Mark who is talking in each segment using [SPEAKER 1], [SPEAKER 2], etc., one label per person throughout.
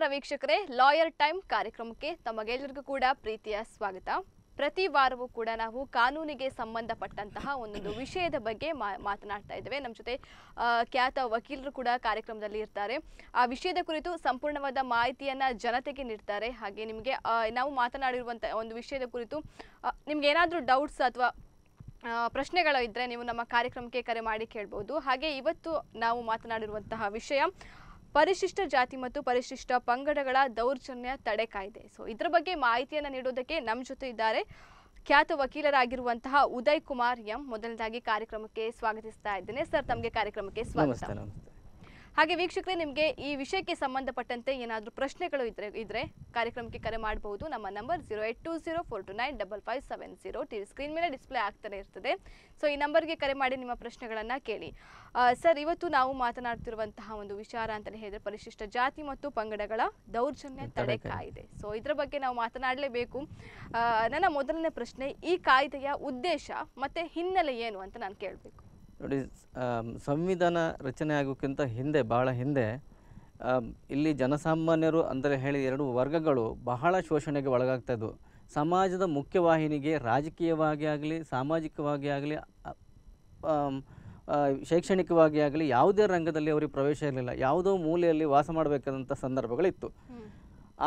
[SPEAKER 1] ನಮಸ್ಕಾರ ವೀಕ್ಷಕರೇ lawyer time ಕಾರ್ಯಕ್ರಮಕ್ಕೆ ತಮಗೆಲ್ಲರಿಗೂ ಕೂಡ ಪ್ರೀತಿಯ ಸ್ವಾಗತ ಪ್ರತಿ ವಾರವೂ ಕೂಡ ನಾವು ಕಾನೂನಿಗೆ ಸಂಬಂಧಪಟ್ಟಂತಹ ಒಂದೊಂದು ವಿಷಯದ ಬಗ್ಗೆ ಮಾತನಾಡ್ತಾ ಇದ್ದೇವೆ ನಮ್ಮ ಜೊತೆ ಖ್ಯಾತ ವಕೀಲರು ಕೂಡ ಕಾರ್ಯಕ್ರಮದಲ್ಲಿ ಇರ್ತಾರೆ ಆ ವಿಷಯದ ಕುರಿತು ಸಂಪೂರ್ಣವಾದ ಮಾಹಿತಿಯನ್ನು ಜನತೆಗೆ ನೀಡ್ತಾರೆ ಹಾಗೆ ನಿಮಗೆ ನಾವು ಮಾತನಾಡಿರುವಂಥ ಒಂದು ವಿಷಯದ ಕುರಿತು ನಿಮ್ಗೆ ಏನಾದರೂ ಡೌಟ್ಸ್ ಅಥವಾ ಪ್ರಶ್ನೆಗಳು ಇದ್ದರೆ ನೀವು ನಮ್ಮ ಕಾರ್ಯಕ್ರಮಕ್ಕೆ ಕರೆ ಮಾಡಿ ಕೇಳ್ಬೋದು ಹಾಗೆ ಇವತ್ತು ನಾವು ಮಾತನಾಡಿರುವಂತಹ ವಿಷಯ ಪರಿಶಿಷ್ಟ ಜಾತಿ ಮತ್ತು ಪರಿಶಿಷ್ಟ ಪಂಗಡಗಳ ದೌರ್ಜನ್ಯ ತಡೆ ಕಾಯ್ದೆ ಸೊ ಇದ್ರ ಬಗ್ಗೆ ಮಾಹಿತಿಯನ್ನ ನೀಡೋದಕ್ಕೆ ನಮ್ಮ ಜೊತೆ ಇದ್ದಾರೆ ಖ್ಯಾತ ವಕೀಲರಾಗಿರುವಂತಹ ಉದಯ್ ಕುಮಾರ್ ಎಂ ಮೊದಲನೇದಾಗಿ ಕಾರ್ಯಕ್ರಮಕ್ಕೆ ಸ್ವಾಗತಿಸ್ತಾ ಇದ್ದೇನೆ ಸರ್ ತಮಗೆ ಕಾರ್ಯಕ್ರಮಕ್ಕೆ ಸ್ವಾಗತ ಹಾಗೆ ವೀಕ್ಷಕರೇ ನಿಮಗೆ ಈ ವಿಷಯಕ್ಕೆ ಸಂಬಂಧಪಟ್ಟಂತೆ ಏನಾದರೂ ಪ್ರಶ್ನೆಗಳು ಇದ್ರೆ ಇದ್ರೆ ಕಾರ್ಯಕ್ರಮಕ್ಕೆ ಕರೆ ಮಾಡಬಹುದು ನಮ್ಮ number zero eight two zero four two nine double five seven zero ಟಿ ಸ್ಕ್ರೀನ್ ಮೇಲೆ ಡಿಸ್ಪ್ಲೇ ಆಗ್ತಾನೆ ಇರ್ತದೆ ಸೊ ಈ ನಂಬರ್ಗೆ ಕರೆ ಮಾಡಿ ನಿಮ್ಮ ಪ್ರಶ್ನೆಗಳನ್ನು ಕೇಳಿ ಸರ್ ಇವತ್ತು ನಾವು ಮಾತನಾಡ್ತಿರುವಂತಹ ಒಂದು ವಿಚಾರ ಅಂತಲೇ ಹೇಳಿದ್ರೆ ಪರಿಶಿಷ್ಟ ಜಾತಿ ಮತ್ತು ಪಂಗಡಗಳ ದೌರ್ಜನ್ಯ ತಡೆ ಕಾಯ್ದೆ ಸೊ ಇದರ ಬಗ್ಗೆ ನಾವು ಮಾತನಾಡಲೇಬೇಕು ನನ್ನ ಮೊದಲನೇ ಪ್ರಶ್ನೆ ಈ ಕಾಯ್ದೆಯ ಉದ್ದೇಶ ಮತ್ತೆ ಹಿನ್ನೆಲೆ ಏನು ಅಂತ ನಾನು ಕೇಳಬೇಕು
[SPEAKER 2] ನೋಡಿ ಸಂವಿಧಾನ ರಚನೆ ಆಗೋಕ್ಕಿಂತ ಹಿಂದೆ ಬಹಳ ಹಿಂದೆ ಇಲ್ಲಿ ಜನಸಾಮಾನ್ಯರು ಅಂದರೆ ಹೇಳಿ ಎರಡು ವರ್ಗಗಳು ಬಹಳ ಶೋಷಣೆಗೆ ಒಳಗಾಗ್ತಾಯಿದ್ವು ಸಮಾಜದ ಮುಖ್ಯವಾಹಿನಿಗೆ ರಾಜಕೀಯವಾಗಿ ಆಗಲಿ ಸಾಮಾಜಿಕವಾಗಿ ಆಗಲಿ ಶೈಕ್ಷಣಿಕವಾಗಿ ಆಗಲಿ ಯಾವುದೇ ರಂಗದಲ್ಲಿ ಅವರಿಗೆ ಪ್ರವೇಶ ಇರಲಿಲ್ಲ ಯಾವುದೋ ಮೂಲೆಯಲ್ಲಿ ವಾಸ ಮಾಡಬೇಕಾದಂಥ ಸಂದರ್ಭಗಳಿತ್ತು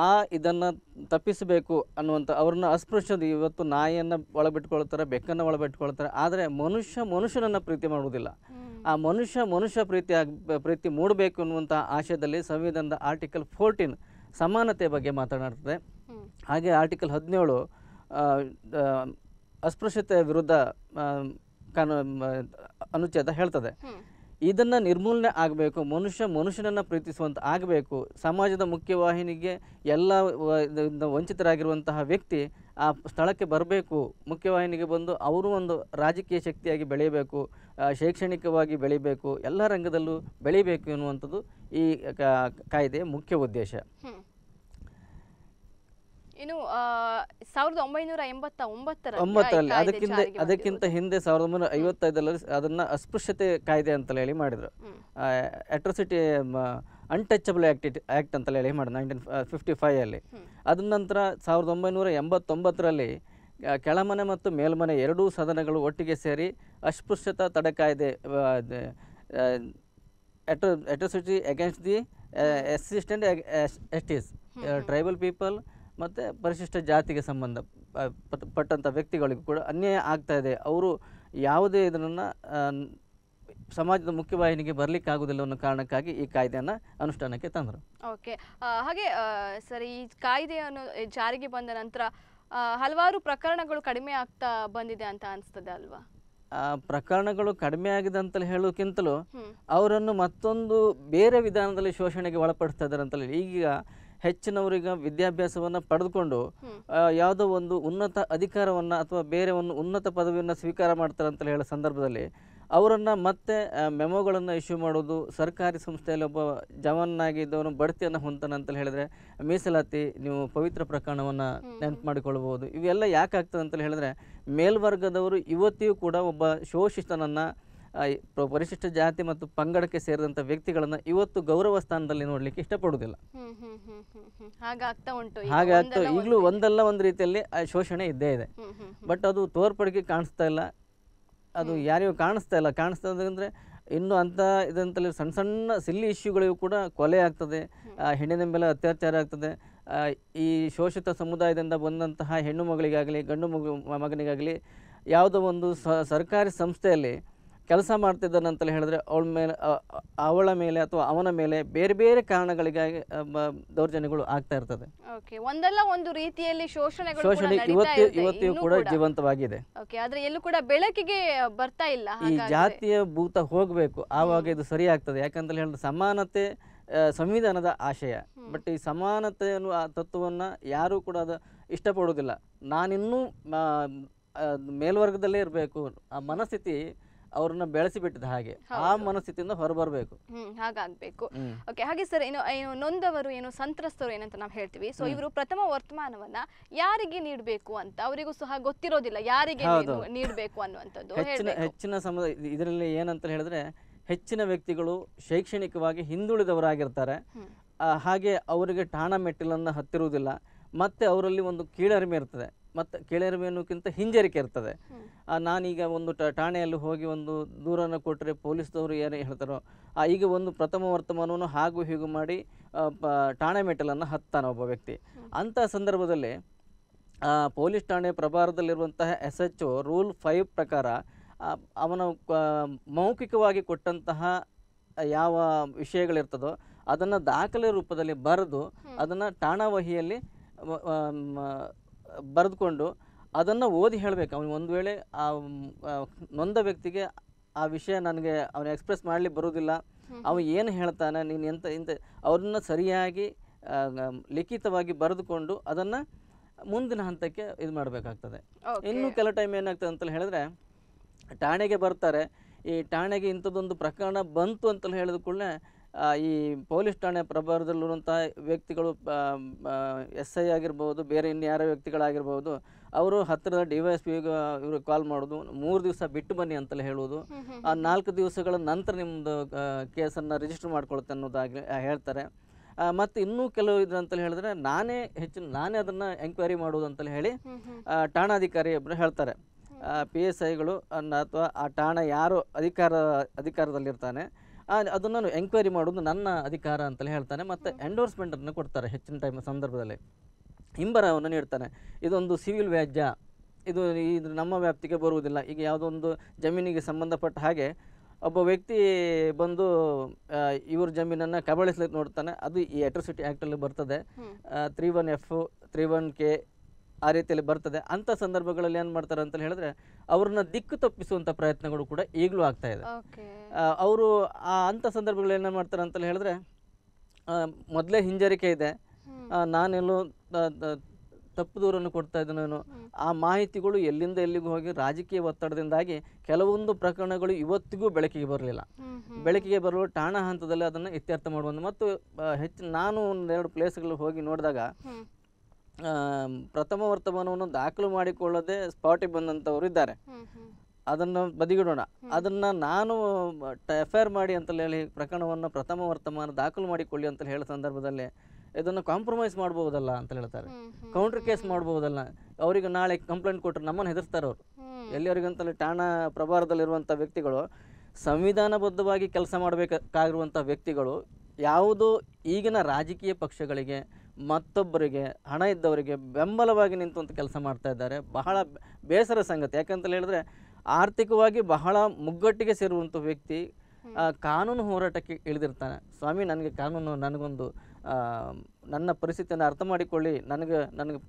[SPEAKER 2] ಆ ಇದನ್ನು ತಪ್ಪಿಸಬೇಕು ಅನ್ನುವಂಥ ಅವ್ರನ್ನ ಅಸ್ಪೃಶ್ಯದ ಇವತ್ತು ನಾಯಿಯನ್ನು ಒಳಬಿಟ್ಕೊಳ್ತಾರೆ ಬೆಕ್ಕನ್ನು ಒಳಬಿಟ್ಕೊಳ್ತಾರೆ ಆದರೆ ಮನುಷ್ಯ ಮನುಷ್ಯನನ್ನು ಪ್ರೀತಿ ಮಾಡುವುದಿಲ್ಲ ಆ ಮನುಷ್ಯ ಮನುಷ್ಯ ಪ್ರೀತಿ ಪ್ರೀತಿ ಮೂಡಬೇಕು ಅನ್ನುವಂಥ ಆಶಯದಲ್ಲಿ ಸಂವಿಧಾನದ ಆರ್ಟಿಕಲ್ ಫೋರ್ಟೀನ್ ಸಮಾನತೆ ಬಗ್ಗೆ ಮಾತನಾಡ್ತದೆ ಹಾಗೆ ಆರ್ಟಿಕಲ್ ಹದಿನೇಳು ಅಸ್ಪೃಶ್ಯತೆಯ ವಿರುದ್ಧ ಕಾನೂ ಅನುಚ್ಛೇದ ಹೇಳ್ತದೆ ಇದನ್ನು ನಿರ್ಮೂಲನೆ ಆಗಬೇಕು ಮನುಷ್ಯ ಮನುಷ್ಯನನ್ನು ಪ್ರೀತಿಸುವಂಥ ಆಗಬೇಕು ಸಮಾಜದ ಮುಖ್ಯವಾಹಿನಿಗೆ ಎಲ್ಲ ವಂಚಿತರಾಗಿರುವಂತಹ ವ್ಯಕ್ತಿ ಆ ಸ್ಥಳಕ್ಕೆ ಬರಬೇಕು ಮುಖ್ಯವಾಹಿನಿಗೆ ಬಂದು ಅವರು ಒಂದು ರಾಜಕೀಯ ಶಕ್ತಿಯಾಗಿ ಬೆಳೆಯಬೇಕು ಶೈಕ್ಷಣಿಕವಾಗಿ ಬೆಳಿಬೇಕು ಎಲ್ಲ ರಂಗದಲ್ಲೂ ಬೆಳಿಬೇಕು ಎನ್ನುವಂಥದ್ದು ಈ ಕಾಯ್ದೆಯ ಮುಖ್ಯ ಉದ್ದೇಶ
[SPEAKER 1] ಇನ್ನು ಸಾವಿರದ ಒಂಬೈನೂರ ಎಂಬತ್ತ ಒಂಬತ್ತರಲ್ಲಿ ಅದಕ್ಕಿಂತ
[SPEAKER 2] ಅದಕ್ಕಿಂತ ಹಿಂದೆ ಸಾವಿರದ ಒಂಬೈನೂರ ಐವತ್ತೈದರಲ್ಲಿ ಅದನ್ನ ಅಸ್ಪೃಶ್ಯತೆ ಕಾಯ್ದೆ ಅಂತಲೇ ಹೇಳಿ ಮಾಡಿದ್ರು ಅಟ್ರೋಸಿಟಿ ಅನ್ಟಚಬಲ್ ಆಕ್ಟ್ ಆಕ್ಟ್ ಅಂತಲೇ ಹೇಳಿ ಮಾಡಿದ್ರು ನೈನ್ಟೀನ್ ಫಿಫ್ಟಿ ಫೈವ್ ಅಲ್ಲಿ ಅದ ನಂತರ ಸಾವಿರದ ಒಂಬೈನೂರ ಎಂಬತ್ತೊಂಬತ್ತರಲ್ಲಿ ಕೆಳಮನೆ ಮತ್ತು ಮೇಲ್ಮನೆ ಎರಡೂ ಸದನಗಳು ಒಟ್ಟಿಗೆ ಸೇರಿ ಅಸ್ಪೃಶ್ಯತಾ ತಡೆ ಕಾಯ್ದೆ atrocity against the assistant C S tribal people ಮತ್ತು ಪರಿಶಿಷ್ಟ ಜಾತಿಗೆ ಸಂಬಂಧ ಪಟ್ಟಂಥ ವ್ಯಕ್ತಿಗಳಿಗೂ ಕೂಡ ಅನ್ಯಾಯ ಆಗ್ತಾ ಇದೆ ಅವರು ಯಾವುದೇ ಇದನ್ನು ಸಮಾಜದ ಮುಖ್ಯವಾಹಿನಿಗೆ ಬರಲಿಕ್ಕೆ ಆಗುದಿಲ್ಲ ಅನ್ನೋ ಕಾರಣಕ್ಕಾಗಿ ಈ ಕಾಯ್ದೆಯನ್ನು ಅನುಷ್ಠಾನಕ್ಕೆ ತಂದರು
[SPEAKER 1] ಓಕೆ ಹಾಗೆ ಸರಿ ಈ ಕಾಯ್ದೆಯನ್ನು ಜಾರಿಗೆ ಬಂದ ನಂತರ ಹಲವಾರು ಪ್ರಕರಣಗಳು ಕಡಿಮೆ ಆಗ್ತಾ ಬಂದಿದೆ ಅಂತ ಅನಿಸ್ತದೆ ಅಲ್ವಾ
[SPEAKER 2] ಪ್ರಕರಣಗಳು ಕಡಿಮೆ ಆಗಿದೆ ಅಂತಲೇ ಹೇಳೋಕ್ಕಿಂತಲೂ ಅವರನ್ನು ಮತ್ತೊಂದು ಬೇರೆ ವಿಧಾನದಲ್ಲಿ ಶೋಷಣೆಗೆ ಒಳಪಡಿಸ್ತಾ ಇದ್ದಾರೆ ಅಂತಲೇ ಈಗ ಹೆಚ್ಚಿನವರಿಗೆ ವಿದ್ಯಾಭ್ಯಾಸವನ್ನು ಪಡೆದುಕೊಂಡು ಯಾವುದೋ ಒಂದು ಉನ್ನತ ಅಧಿಕಾರವನ್ನು ಅಥವಾ ಬೇರೆ ಒಂದು ಉನ್ನತ ಪದವಿಯನ್ನು ಸ್ವೀಕಾರ ಮಾಡ್ತಾರೆ ಅಂತ ಹೇಳೋ ಸಂದರ್ಭದಲ್ಲಿ ಅವರನ್ನು ಮತ್ತೆ ಮೆಮೊಗಳನ್ನು ಇಶ್ಯೂ ಮಾಡೋದು ಸರ್ಕಾರಿ ಸಂಸ್ಥೆಯಲ್ಲಿ ಒಬ್ಬ ಜವಾನಾಗಿದ್ದವನು ಬಡ್ತಿಯನ್ನು ಹೊಂತಾನೆ ಅಂತ ಹೇಳಿದ್ರೆ ಮೀಸಲಾತಿ ನೀವು ಪವಿತ್ರ ಪ್ರಕರಣವನ್ನು ನೆನಪು ಮಾಡಿಕೊಳ್ಬೋದು ಇವೆಲ್ಲ ಆಗ್ತದೆ ಅಂತ ಹೇಳಿದ್ರೆ ಮೇಲ್ವರ್ಗದವರು ಇವತ್ತಿಯೂ ಕೂಡ ಒಬ್ಬ ಶೋಷಿತನನ್ನು ಪರಿಶಿಷ್ಟ ಜಾತಿ ಮತ್ತು ಪಂಗಡಕ್ಕೆ ಸೇರಿದಂಥ ವ್ಯಕ್ತಿಗಳನ್ನು ಇವತ್ತು ಗೌರವ ಸ್ಥಾನದಲ್ಲಿ ನೋಡಲಿಕ್ಕೆ ಇಷ್ಟಪಡುವುದಿಲ್ಲ
[SPEAKER 1] ಹಾಗಾಗ್ತಾ ಈಗಲೂ ಒಂದಲ್ಲ
[SPEAKER 2] ಒಂದು ರೀತಿಯಲ್ಲಿ ಶೋಷಣೆ ಇದ್ದೇ ಇದೆ ಬಟ್ ಅದು ತೋರ್ಪಡಿಕೆ ಕಾಣಿಸ್ತಾ ಇಲ್ಲ ಅದು ಯಾರಿಗೂ ಕಾಣಿಸ್ತಾ ಇಲ್ಲ ಕಾಣಿಸ್ತಾ ಅಂದರೆ ಇನ್ನು ಅಂಥ ಇದಂತಲ್ಲಿ ಸಣ್ಣ ಸಣ್ಣ ಸಿಲ್ಲಿ ಇಶ್ಯೂಗಳಿಗೂ ಕೂಡ ಕೊಲೆ ಆಗ್ತದೆ ಹೆಣ್ಣಿನ ಮೇಲೆ ಅತ್ಯಾಚಾರ ಆಗ್ತದೆ ಈ ಶೋಷಿತ ಸಮುದಾಯದಿಂದ ಬಂದಂತಹ ಹೆಣ್ಣು ಮಗಳಿಗಾಗಲಿ ಗಂಡು ಮಗು ಮಗನಿಗಾಗಲಿ ಯಾವುದೋ ಒಂದು ಸರ್ಕಾರಿ ಸಂಸ್ಥೆಯಲ್ಲಿ ಕೆಲಸ ಮಾಡ್ತಿದ್ದಾನಂತಲೇ ಹೇಳಿದ್ರೆ ಅವಳ ಮೇಲೆ ಅವಳ ಮೇಲೆ ಅಥವಾ ಅವನ ಮೇಲೆ ಬೇರೆ ಬೇರೆ ಕಾರಣಗಳಿಗಾಗಿ ದೌರ್ಜನ್ಯಗಳು ಆಗ್ತಾ ಇರ್ತದೆ
[SPEAKER 1] ಒಂದಲ್ಲ ಒಂದು ರೀತಿಯಲ್ಲಿ ಶೋಷಣೆ ಶೋಷಣೆ ಇವತ್ತು ಇವತ್ತಿಗೂ ಕೂಡ
[SPEAKER 2] ಜೀವಂತವಾಗಿದೆ
[SPEAKER 1] ಆದ್ರೆ ಎಲ್ಲೂ ಕೂಡ ಬೆಳಕಿಗೆ ಬರ್ತಾ ಇಲ್ಲ ಈ ಜಾತಿಯ
[SPEAKER 2] ಭೂತ ಹೋಗಬೇಕು ಆವಾಗ ಇದು ಸರಿ ಆಗ್ತದೆ ಯಾಕಂತ ಹೇಳಿದ್ರೆ ಸಮಾನತೆ ಸಂವಿಧಾನದ ಆಶಯ ಬಟ್ ಈ ಸಮಾನತೆಯನ್ನು ಆ ತತ್ವವನ್ನು ಯಾರೂ ಕೂಡ ಅದು ಇಷ್ಟಪಡೋದಿಲ್ಲ ನಾನಿನ್ನೂ ಮೇಲ್ವರ್ಗದಲ್ಲೇ ಇರಬೇಕು ಆ ಮನಸ್ಥಿತಿ ಅವ್ರನ್ನ ಬೆಳೆಸಿ ಬಿಟ್ಟಿದ ಹಾಗೆ ಆ ಮನಸ್ಥಿತಿಯಿಂದ ಹೊರಬರಬೇಕು
[SPEAKER 1] ಹ್ಮ್ ಹಾಗಾಗ್ಬೇಕು ಓಕೆ ಹಾಗೆ ಸರ್ ಏನು ಏನು ನೊಂದವರು ಏನು ಸಂತ್ರಸ್ತರು ಏನಂತ ನಾವು ಹೇಳ್ತೀವಿ ಸೊ ಇವರು ಪ್ರಥಮ ವರ್ತಮಾನವನ್ನ ಯಾರಿಗೆ ನೀಡಬೇಕು ಅಂತ ಅವರಿಗೂ ಸಹ ಗೊತ್ತಿರೋದಿಲ್ಲ ಯಾರಿಗೆ ನೀಡಬೇಕು ಅನ್ನುವಂಥದ್ದು ಹೆಚ್ಚಿನ
[SPEAKER 2] ಹೆಚ್ಚಿನ ಸಮ ಇದರಲ್ಲಿ ಏನಂತ ಹೇಳಿದ್ರೆ ಹೆಚ್ಚಿನ ವ್ಯಕ್ತಿಗಳು ಶೈಕ್ಷಣಿಕವಾಗಿ ಹಿಂದುಳಿದವರಾಗಿರ್ತಾರೆ ಹಾಗೆ ಅವರಿಗೆ ಠಾಣ ಮೆಟ್ಟಿಲನ್ನು ಹತ್ತಿರುವುದಿಲ್ಲ ಮತ್ತೆ ಅವರಲ್ಲಿ ಒಂದು ಕೀಳರಿಮೆ ಇರ್ತದೆ ಮತ್ತು ಕೇಳಿರುವೆ ಅನ್ನೋಕ್ಕಿಂತ ಹಿಂಜರಿಕೆ ಇರ್ತದೆ ನಾನೀಗ ಒಂದು ಠಾಣೆಯಲ್ಲಿ ಹೋಗಿ ಒಂದು ದೂರನ್ನು ಕೊಟ್ಟರೆ ಪೊಲೀಸ್ದವರು ಏನು ಹೇಳ್ತಾರೋ ಈಗ ಒಂದು ಪ್ರಥಮ ವರ್ತಮಾನವನ್ನು ಹಾಗೂ ಹೀಗೂ ಮಾಡಿ ಠಾಣೆ ಮೆಟ್ಟಲನ್ನು ಹತ್ತಾನೆ ಒಬ್ಬ ವ್ಯಕ್ತಿ ಅಂಥ ಸಂದರ್ಭದಲ್ಲಿ ಪೊಲೀಸ್ ಠಾಣೆ ಪ್ರಭಾರದಲ್ಲಿರುವಂತಹ S H O rule five ಪ್ರಕಾರ ಅವನ ಮೌಖಿಕವಾಗಿ ಕೊಟ್ಟಂತಹ ಯಾವ ವಿಷಯಗಳಿರ್ತದೋ ಅದನ್ನು ದಾಖಲೆ ರೂಪದಲ್ಲಿ ಬರೆದು ಅದನ್ನು ಠಾಣಾವಹಿಯಲ್ಲಿ ಬರೆದುಕೊಂಡು ಅದನ್ನು ಓದಿ ಹೇಳಬೇಕು ಅವನಿಗೆ ಒಂದು ವೇಳೆ ಆ ನೊಂದ ವ್ಯಕ್ತಿಗೆ ಆ ವಿಷಯ ನನಗೆ ಅವನು ಎಕ್ಸ್ಪ್ರೆಸ್ ಮಾಡಲಿಕ್ಕೆ ಬರೋದಿಲ್ಲ ಅವನು ಏನು ಹೇಳ್ತಾನೆ ನೀನು ಎಂತ ಇಂಥ ಅವ್ರನ್ನ ಸರಿಯಾಗಿ ಲಿಖಿತವಾಗಿ ಬರೆದುಕೊಂಡು ಅದನ್ನು ಮುಂದಿನ ಹಂತಕ್ಕೆ ಇದು ಮಾಡಬೇಕಾಗ್ತದೆ ಇನ್ನು ಕೆಲ ಟೈಮ್ ಏನಾಗ್ತದೆ ಅಂತ ಹೇಳಿದ್ರೆ ಠಾಣೆಗೆ ಬರ್ತಾರೆ ಈ ಠಾಣೆಗೆ ಇಂಥದ್ದೊಂದು ಪ್ರಕರಣ ಬಂತು ಅಂತ ಹೇಳಿದ ಕೂಡಲೇ ಈ ಪೊಲೀಸ್ ಠಾಣೆ ಪ್ರಭಾರದಲ್ಲಿರುವಂತಹ ವ್ಯಕ್ತಿಗಳು ಎಸ್ ಐ ಆಗಿರ್ಬೋದು ಬೇರೆ ಇನ್ಯಾರ ವ್ಯಕ್ತಿಗಳಾಗಿರ್ಬೋದು ಅವರು ಹತ್ತಿರದ ಡಿ ವೈ ಎಸ್ ಪಿಗೆ ಇವರು ಕಾಲ್ ಮಾಡೋದು ಮೂರು ದಿವಸ ಬಿಟ್ಟು ಬನ್ನಿ ಅಂತಲೇ ಹೇಳುವುದು ಆ ನಾಲ್ಕು ದಿವಸಗಳ ನಂತರ ನಿಮ್ಮದು ಕೇಸನ್ನು ರಿಜಿಸ್ಟರ್ ಮಾಡ್ಕೊಳುತ್ತೆ ಅನ್ನೋದಾಗಿ ಹೇಳ್ತಾರೆ ಮತ್ತು ಇನ್ನೂ ಕೆಲವು ಇದು ಅಂತಲೇ ಹೇಳಿದ್ರೆ ನಾನೇ ಹೆಚ್ಚಿನ ನಾನೇ ಅದನ್ನು ಎಂಕ್ವೈರಿ ಮಾಡುವುದು ಅಂತಲೇ ಹೇಳಿ ಠಾಣಾಧಿಕಾರಿ ಒಬ್ಬರು ಹೇಳ್ತಾರೆ ಪಿ ಎಸ್ ಐಗಳು ಅನ್ನ ಅಥವಾ ಆ ಠಾಣೆ ಯಾರು ಅಧಿಕಾರ ಅಧಿಕಾರದಲ್ಲಿರ್ತಾನೆ ಅದನ್ನು ಎಂಕ್ವೈರಿ ಮಾಡೋದು ನನ್ನ ಅಧಿಕಾರ ಅಂತಲೇ ಹೇಳ್ತಾನೆ ಮತ್ತು ಎಂಡೋರ್ಸ್ಮೆಂಟನ್ನು ಕೊಡ್ತಾರೆ ಹೆಚ್ಚಿನ ಟೈಮ್ ಸಂದರ್ಭದಲ್ಲಿ ಹಿಂಬರವನ್ನು ನೀಡ್ತಾನೆ ಇದೊಂದು ಸಿವಿಲ್ ವ್ಯಾಜ್ಯ ಇದು ಇದು ನಮ್ಮ ವ್ಯಾಪ್ತಿಗೆ ಬರುವುದಿಲ್ಲ ಈಗ ಯಾವುದೋ ಒಂದು ಜಮೀನಿಗೆ ಸಂಬಂಧಪಟ್ಟ ಹಾಗೆ ಒಬ್ಬ ವ್ಯಕ್ತಿ ಬಂದು ಇವ್ರ ಜಮೀನನ್ನು ಕಬಳಿಸ್ಲಿಕ್ಕೆ ನೋಡ್ತಾನೆ ಅದು ಈ ಅಟ್ರೋಸಿಟಿ ಆ್ಯಕ್ಟಲ್ಲಿ ಬರ್ತದೆ three one F three one K ಆ ರೀತಿಯಲ್ಲಿ ಬರ್ತದೆ ಅಂತ ಸಂದರ್ಭಗಳಲ್ಲಿ ಏನು ಮಾಡ್ತಾರೆ ಅಂತ ಹೇಳಿದ್ರೆ ಅವ್ರನ್ನ ದಿಕ್ಕು ತಪ್ಪಿಸುವಂತ ಪ್ರಯತ್ನಗಳು ಕೂಡ ಈಗಲೂ ಆಗ್ತಾ ಇದೆ ಅವರು ಆ ಅಂಥ ಸಂದರ್ಭಗಳು ಏನು ಮಾಡ್ತಾರೆ ಅಂತ ಹೇಳಿದ್ರೆ ಮೊದಲೇ ಹಿಂಜರಿಕೆ ಇದೆ ನಾನೆಲ್ಲೋ ತಪ್ಪು ದೂರನ್ನು ಕೊಡ್ತಾ ನಾನು ಆ ಮಾಹಿತಿಗಳು ಎಲ್ಲಿಂದ ಎಲ್ಲಿಗೂ ಹೋಗಿ ರಾಜಕೀಯ ಒತ್ತಡದಿಂದಾಗಿ ಕೆಲವೊಂದು ಪ್ರಕರಣಗಳು ಇವತ್ತಿಗೂ ಬೆಳಕಿಗೆ ಬರಲಿಲ್ಲ ಬೆಳಕಿಗೆ ಬರಲು ಠಾಣಾ ಹಂತದಲ್ಲಿ ಅದನ್ನು ಇತ್ಯರ್ಥ ಮಾಡುವಂಥ ಮತ್ತು ಹೆಚ್ಚು ನಾನು ಒಂದೆರಡು ಪ್ಲೇಸ್ಗಳು ಹೋಗಿ ನೋಡಿದಾಗ ಪ್ರಥಮ ವರ್ತಮಾನವನ್ನು ದಾಖಲು ಮಾಡಿಕೊಳ್ಳದೆ ಸ್ಪಾಟಿಗೆ ಬಂದಂಥವರು ಇದ್ದಾರೆ ಅದನ್ನು ಬದಿಗಿಡೋಣ ಅದನ್ನು ನಾನು ಎಫ್ ಐ ಆರ್ ಮಾಡಿ ಅಂತ ಹೇಳಿ ಪ್ರಕರಣವನ್ನು ಪ್ರಥಮ ವರ್ತಮಾನ ದಾಖಲು ಮಾಡಿಕೊಳ್ಳಿ ಅಂತ ಹೇಳೋ ಸಂದರ್ಭದಲ್ಲಿ ಇದನ್ನು ಕಾಂಪ್ರಮೈಸ್ ಮಾಡ್ಬೋದಲ್ಲ ಅಂತ ಹೇಳ್ತಾರೆ ಕೌಂಟರ್ ಕೇಸ್ ಮಾಡ್ಬೋದಲ್ಲ ಅವರಿಗೆ ನಾಳೆ ಕಂಪ್ಲೇಂಟ್ ಕೊಟ್ಟರೆ ನಮ್ಮನ್ನು ಹೆದರ್ತಾರೆ ಅವರು ಎಲ್ಲಿವರೆಗಂತಲೇ ಠಾಣಾ ಪ್ರಭಾರದಲ್ಲಿರುವಂಥ ವ್ಯಕ್ತಿಗಳು ಸಂವಿಧಾನಬದ್ಧವಾಗಿ ಕೆಲಸ ಮಾಡಬೇಕಾಗಿರುವಂಥ ವ್ಯಕ್ತಿಗಳು ಯಾವುದು ಈಗಿನ ರಾಜಕೀಯ ಪಕ್ಷಗಳಿಗೆ ಮತ್ತೊಬ್ಬರಿಗೆ ಹಣ ಇದ್ದವರಿಗೆ ಬೆಂಬಲವಾಗಿ ನಿಂತು ಕೆಲಸ ಮಾಡ್ತಾ ಇದ್ದಾರೆ ಬಹಳ ಬೇಸರ ಸಂಗತಿ ಯಾಕಂತ ಹೇಳಿದ್ರೆ ಆರ್ಥಿಕವಾಗಿ ಬಹಳ ಮುಗ್ಗಟ್ಟಿಗೆ ಸೇರುವಂಥ ವ್ಯಕ್ತಿ ಕಾನೂನು ಹೋರಾಟಕ್ಕೆ ಇಳಿದಿರ್ತಾನೆ ಸ್ವಾಮಿ ನನಗೆ ಕಾನೂನು ನನಗೊಂದು ನನ್ನ ಪರಿಸ್ಥಿತಿಯನ್ನು ಅರ್ಥ ಮಾಡಿಕೊಳ್ಳಿ ನನಗೆ ನನಗೆ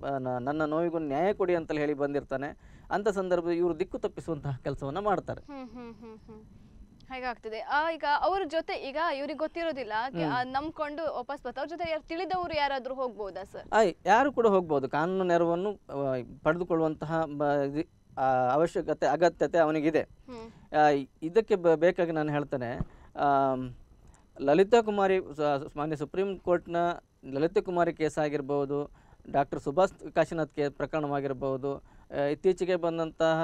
[SPEAKER 2] ನನ್ನ ನೋವಿಗೂ ನ್ಯಾಯ ಕೊಡಿ ಅಂತಲೇ ಹೇಳಿ ಬಂದಿರ್ತಾನೆ ಅಂಥ ಸಂದರ್ಭದಲ್ಲಿ ಇವರು ದಿಕ್ಕು ತಪ್ಪಿಸುವಂತಹ ಕೆಲಸವನ್ನು ಮಾಡ್ತಾರೆ
[SPEAKER 1] ಹೇಗಾಗ್ತದೆ ಆ ಈಗ ಅವ್ರ ಜೊತೆ ಈಗ ಇವ್ರಿಗೆ ಗೊತ್ತಿರೋದಿಲ್ಲ ನಂಬ್ಕೊಂಡು ವಾಪಸ್ ಬರ್ತಾರೆ ಅವ್ರ ಜೊತೆ ಯಾರು ತಿಳಿದವರು ಯಾರಾದ್ರೂ ಹೋಗ್ಬೋದಾ ಸರ್
[SPEAKER 2] ಯಾರು ಕೂಡ ಹೋಗ್ಬೋದು ಕಾನೂನು ನೆರವನ್ನು ಪಡೆದುಕೊಳ್ಳುವಂತಹ ಅವಶ್ಯಕತೆ ಅಗತ್ಯತೆ ಅವನಿಗಿದೆ ಇದಕ್ಕೆ ಬೇಕಾಗಿ ನಾನು ಹೇಳ್ತೇನೆ ಲಲಿತಾ ಕುಮಾರಿ ಮಾನ್ಯ ಸುಪ್ರೀಂ ಕೋರ್ಟ್ನ ಲಲಿತಾ ಕುಮಾರಿ ಕೇಸ್ ಆಗಿರ್ಬೋದು ಡಾಕ್ಟರ್ ಸುಭಾಷ್ ಕಾಶಿನಾಥ್ ಕೇ ಪ್ರಕರಣವಾಗಿರ್ಬೋದು ಇತ್ತೀಚೆಗೆ ಬಂದಂತಹ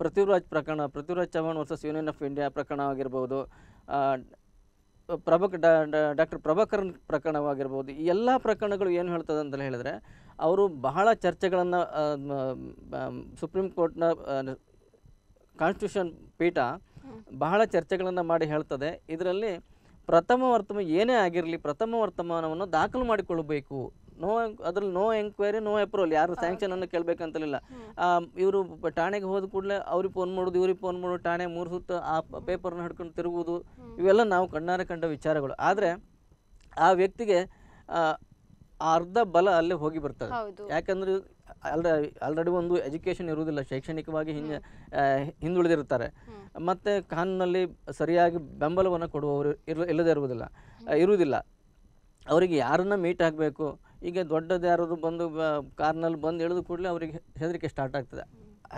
[SPEAKER 2] ಪೃಥ್ವಿರಾಜ್ ಪ್ರಕರಣ Prithviraj Chavan versus union of India ಪ್ರಕರಣ ಪ್ರಕರಣವಾಗಿರ್ಬೋದು ಪ್ರಭಕ್ ಡಾಕ್ಟರ್ ಪ್ರಭಾಕರನ್ ಪ್ರಕರಣವಾಗಿರ್ಬೋದು ಈ ಎಲ್ಲ ಪ್ರಕರಣಗಳು ಏನು ಹೇಳ್ತದೆ ಅಂತ ಹೇಳಿದರೆ ಅವರು ಬಹಳ ಚರ್ಚೆಗಳನ್ನು ಸುಪ್ರೀಂ ಕೋರ್ಟ್ನ ಕಾನ್ಸ್ಟಿಟ್ಯೂಷನ್ ಪೀಠ ಬಹಳ ಚರ್ಚೆಗಳನ್ನು ಮಾಡಿ ಹೇಳ್ತದೆ ಇದರಲ್ಲಿ ಪ್ರಥಮ ವರ್ತಮಾನ ಏನೇ ಆಗಿರಲಿ ಪ್ರಥಮ ವರ್ತಮಾನವನ್ನು ದಾಖಲು ಮಾಡಿಕೊಳ್ಳಬೇಕು ನೋ ಅದ್ರಲ್ಲಿ ನೋ ಎಂಕ್ವೈರಿ ನೋ ಅಪ್ರೂವಲ್ ಯಾರು ಸ್ಯಾಂಕ್ಷನ್ ಅನ್ನು ಕೇಳಬೇಕಂತಲಿಲ್ಲ ಇವರು ಠಾಣೆಗೆ ಹೋದ ಕೂಡಲೇ ಅವ್ರಿಗೆ ಫೋನ್ ಮಾಡೋದು ಇವ್ರಿಗೆ ಫೋನ್ ಮಾಡೋದು ಠಾಣೆ ಮೂರು ಸುತ್ತ ಆ ಪೇಪರ್ನ ಹಿಡ್ಕೊಂಡು ತಿರುಗುವುದು ಇವೆಲ್ಲ ನಾವು ಕಣ್ಣಾರೆ ಕಂಡ ವಿಚಾರಗಳು ಆದರೆ ಆ ವ್ಯಕ್ತಿಗೆ ಅರ್ಧ ಬಲ ಅಲ್ಲೇ ಹೋಗಿ ಬರ್ತದೆ ಯಾಕಂದ್ರೆ ಅಲ್ರ ಆಲ್ರೆಡಿ ಒಂದು ಎಜುಕೇಷನ್ ಇರುವುದಿಲ್ಲ ಶೈಕ್ಷಣಿಕವಾಗಿ ಹಿಂದೆ ಹಿಂದುಳಿದಿರ್ತಾರೆ ಮತ್ತು ಕಾನೂನಲ್ಲಿ ಸರಿಯಾಗಿ ಬೆಂಬಲವನ್ನು ಕೊಡುವವರು ಇರ್ ಇಲ್ಲದೇ ಇರುವುದಿಲ್ಲ ಇರುವುದಿಲ್ಲ ಅವರಿಗೆ ಯಾರನ್ನ ಮೀಟ್ ಆಗಬೇಕು ಈಗ ದೊಡ್ಡದು ಯಾರಾದ್ರು ಬಂದು ಕಾರ್ನಲ್ಲಿ ಬಂದು ಇಳಿದು ಕೂಡಲೇ ಅವರಿಗೆ ಹೆದರಿಕೆ ಸ್ಟಾರ್ಟ್ ಆಗ್ತದೆ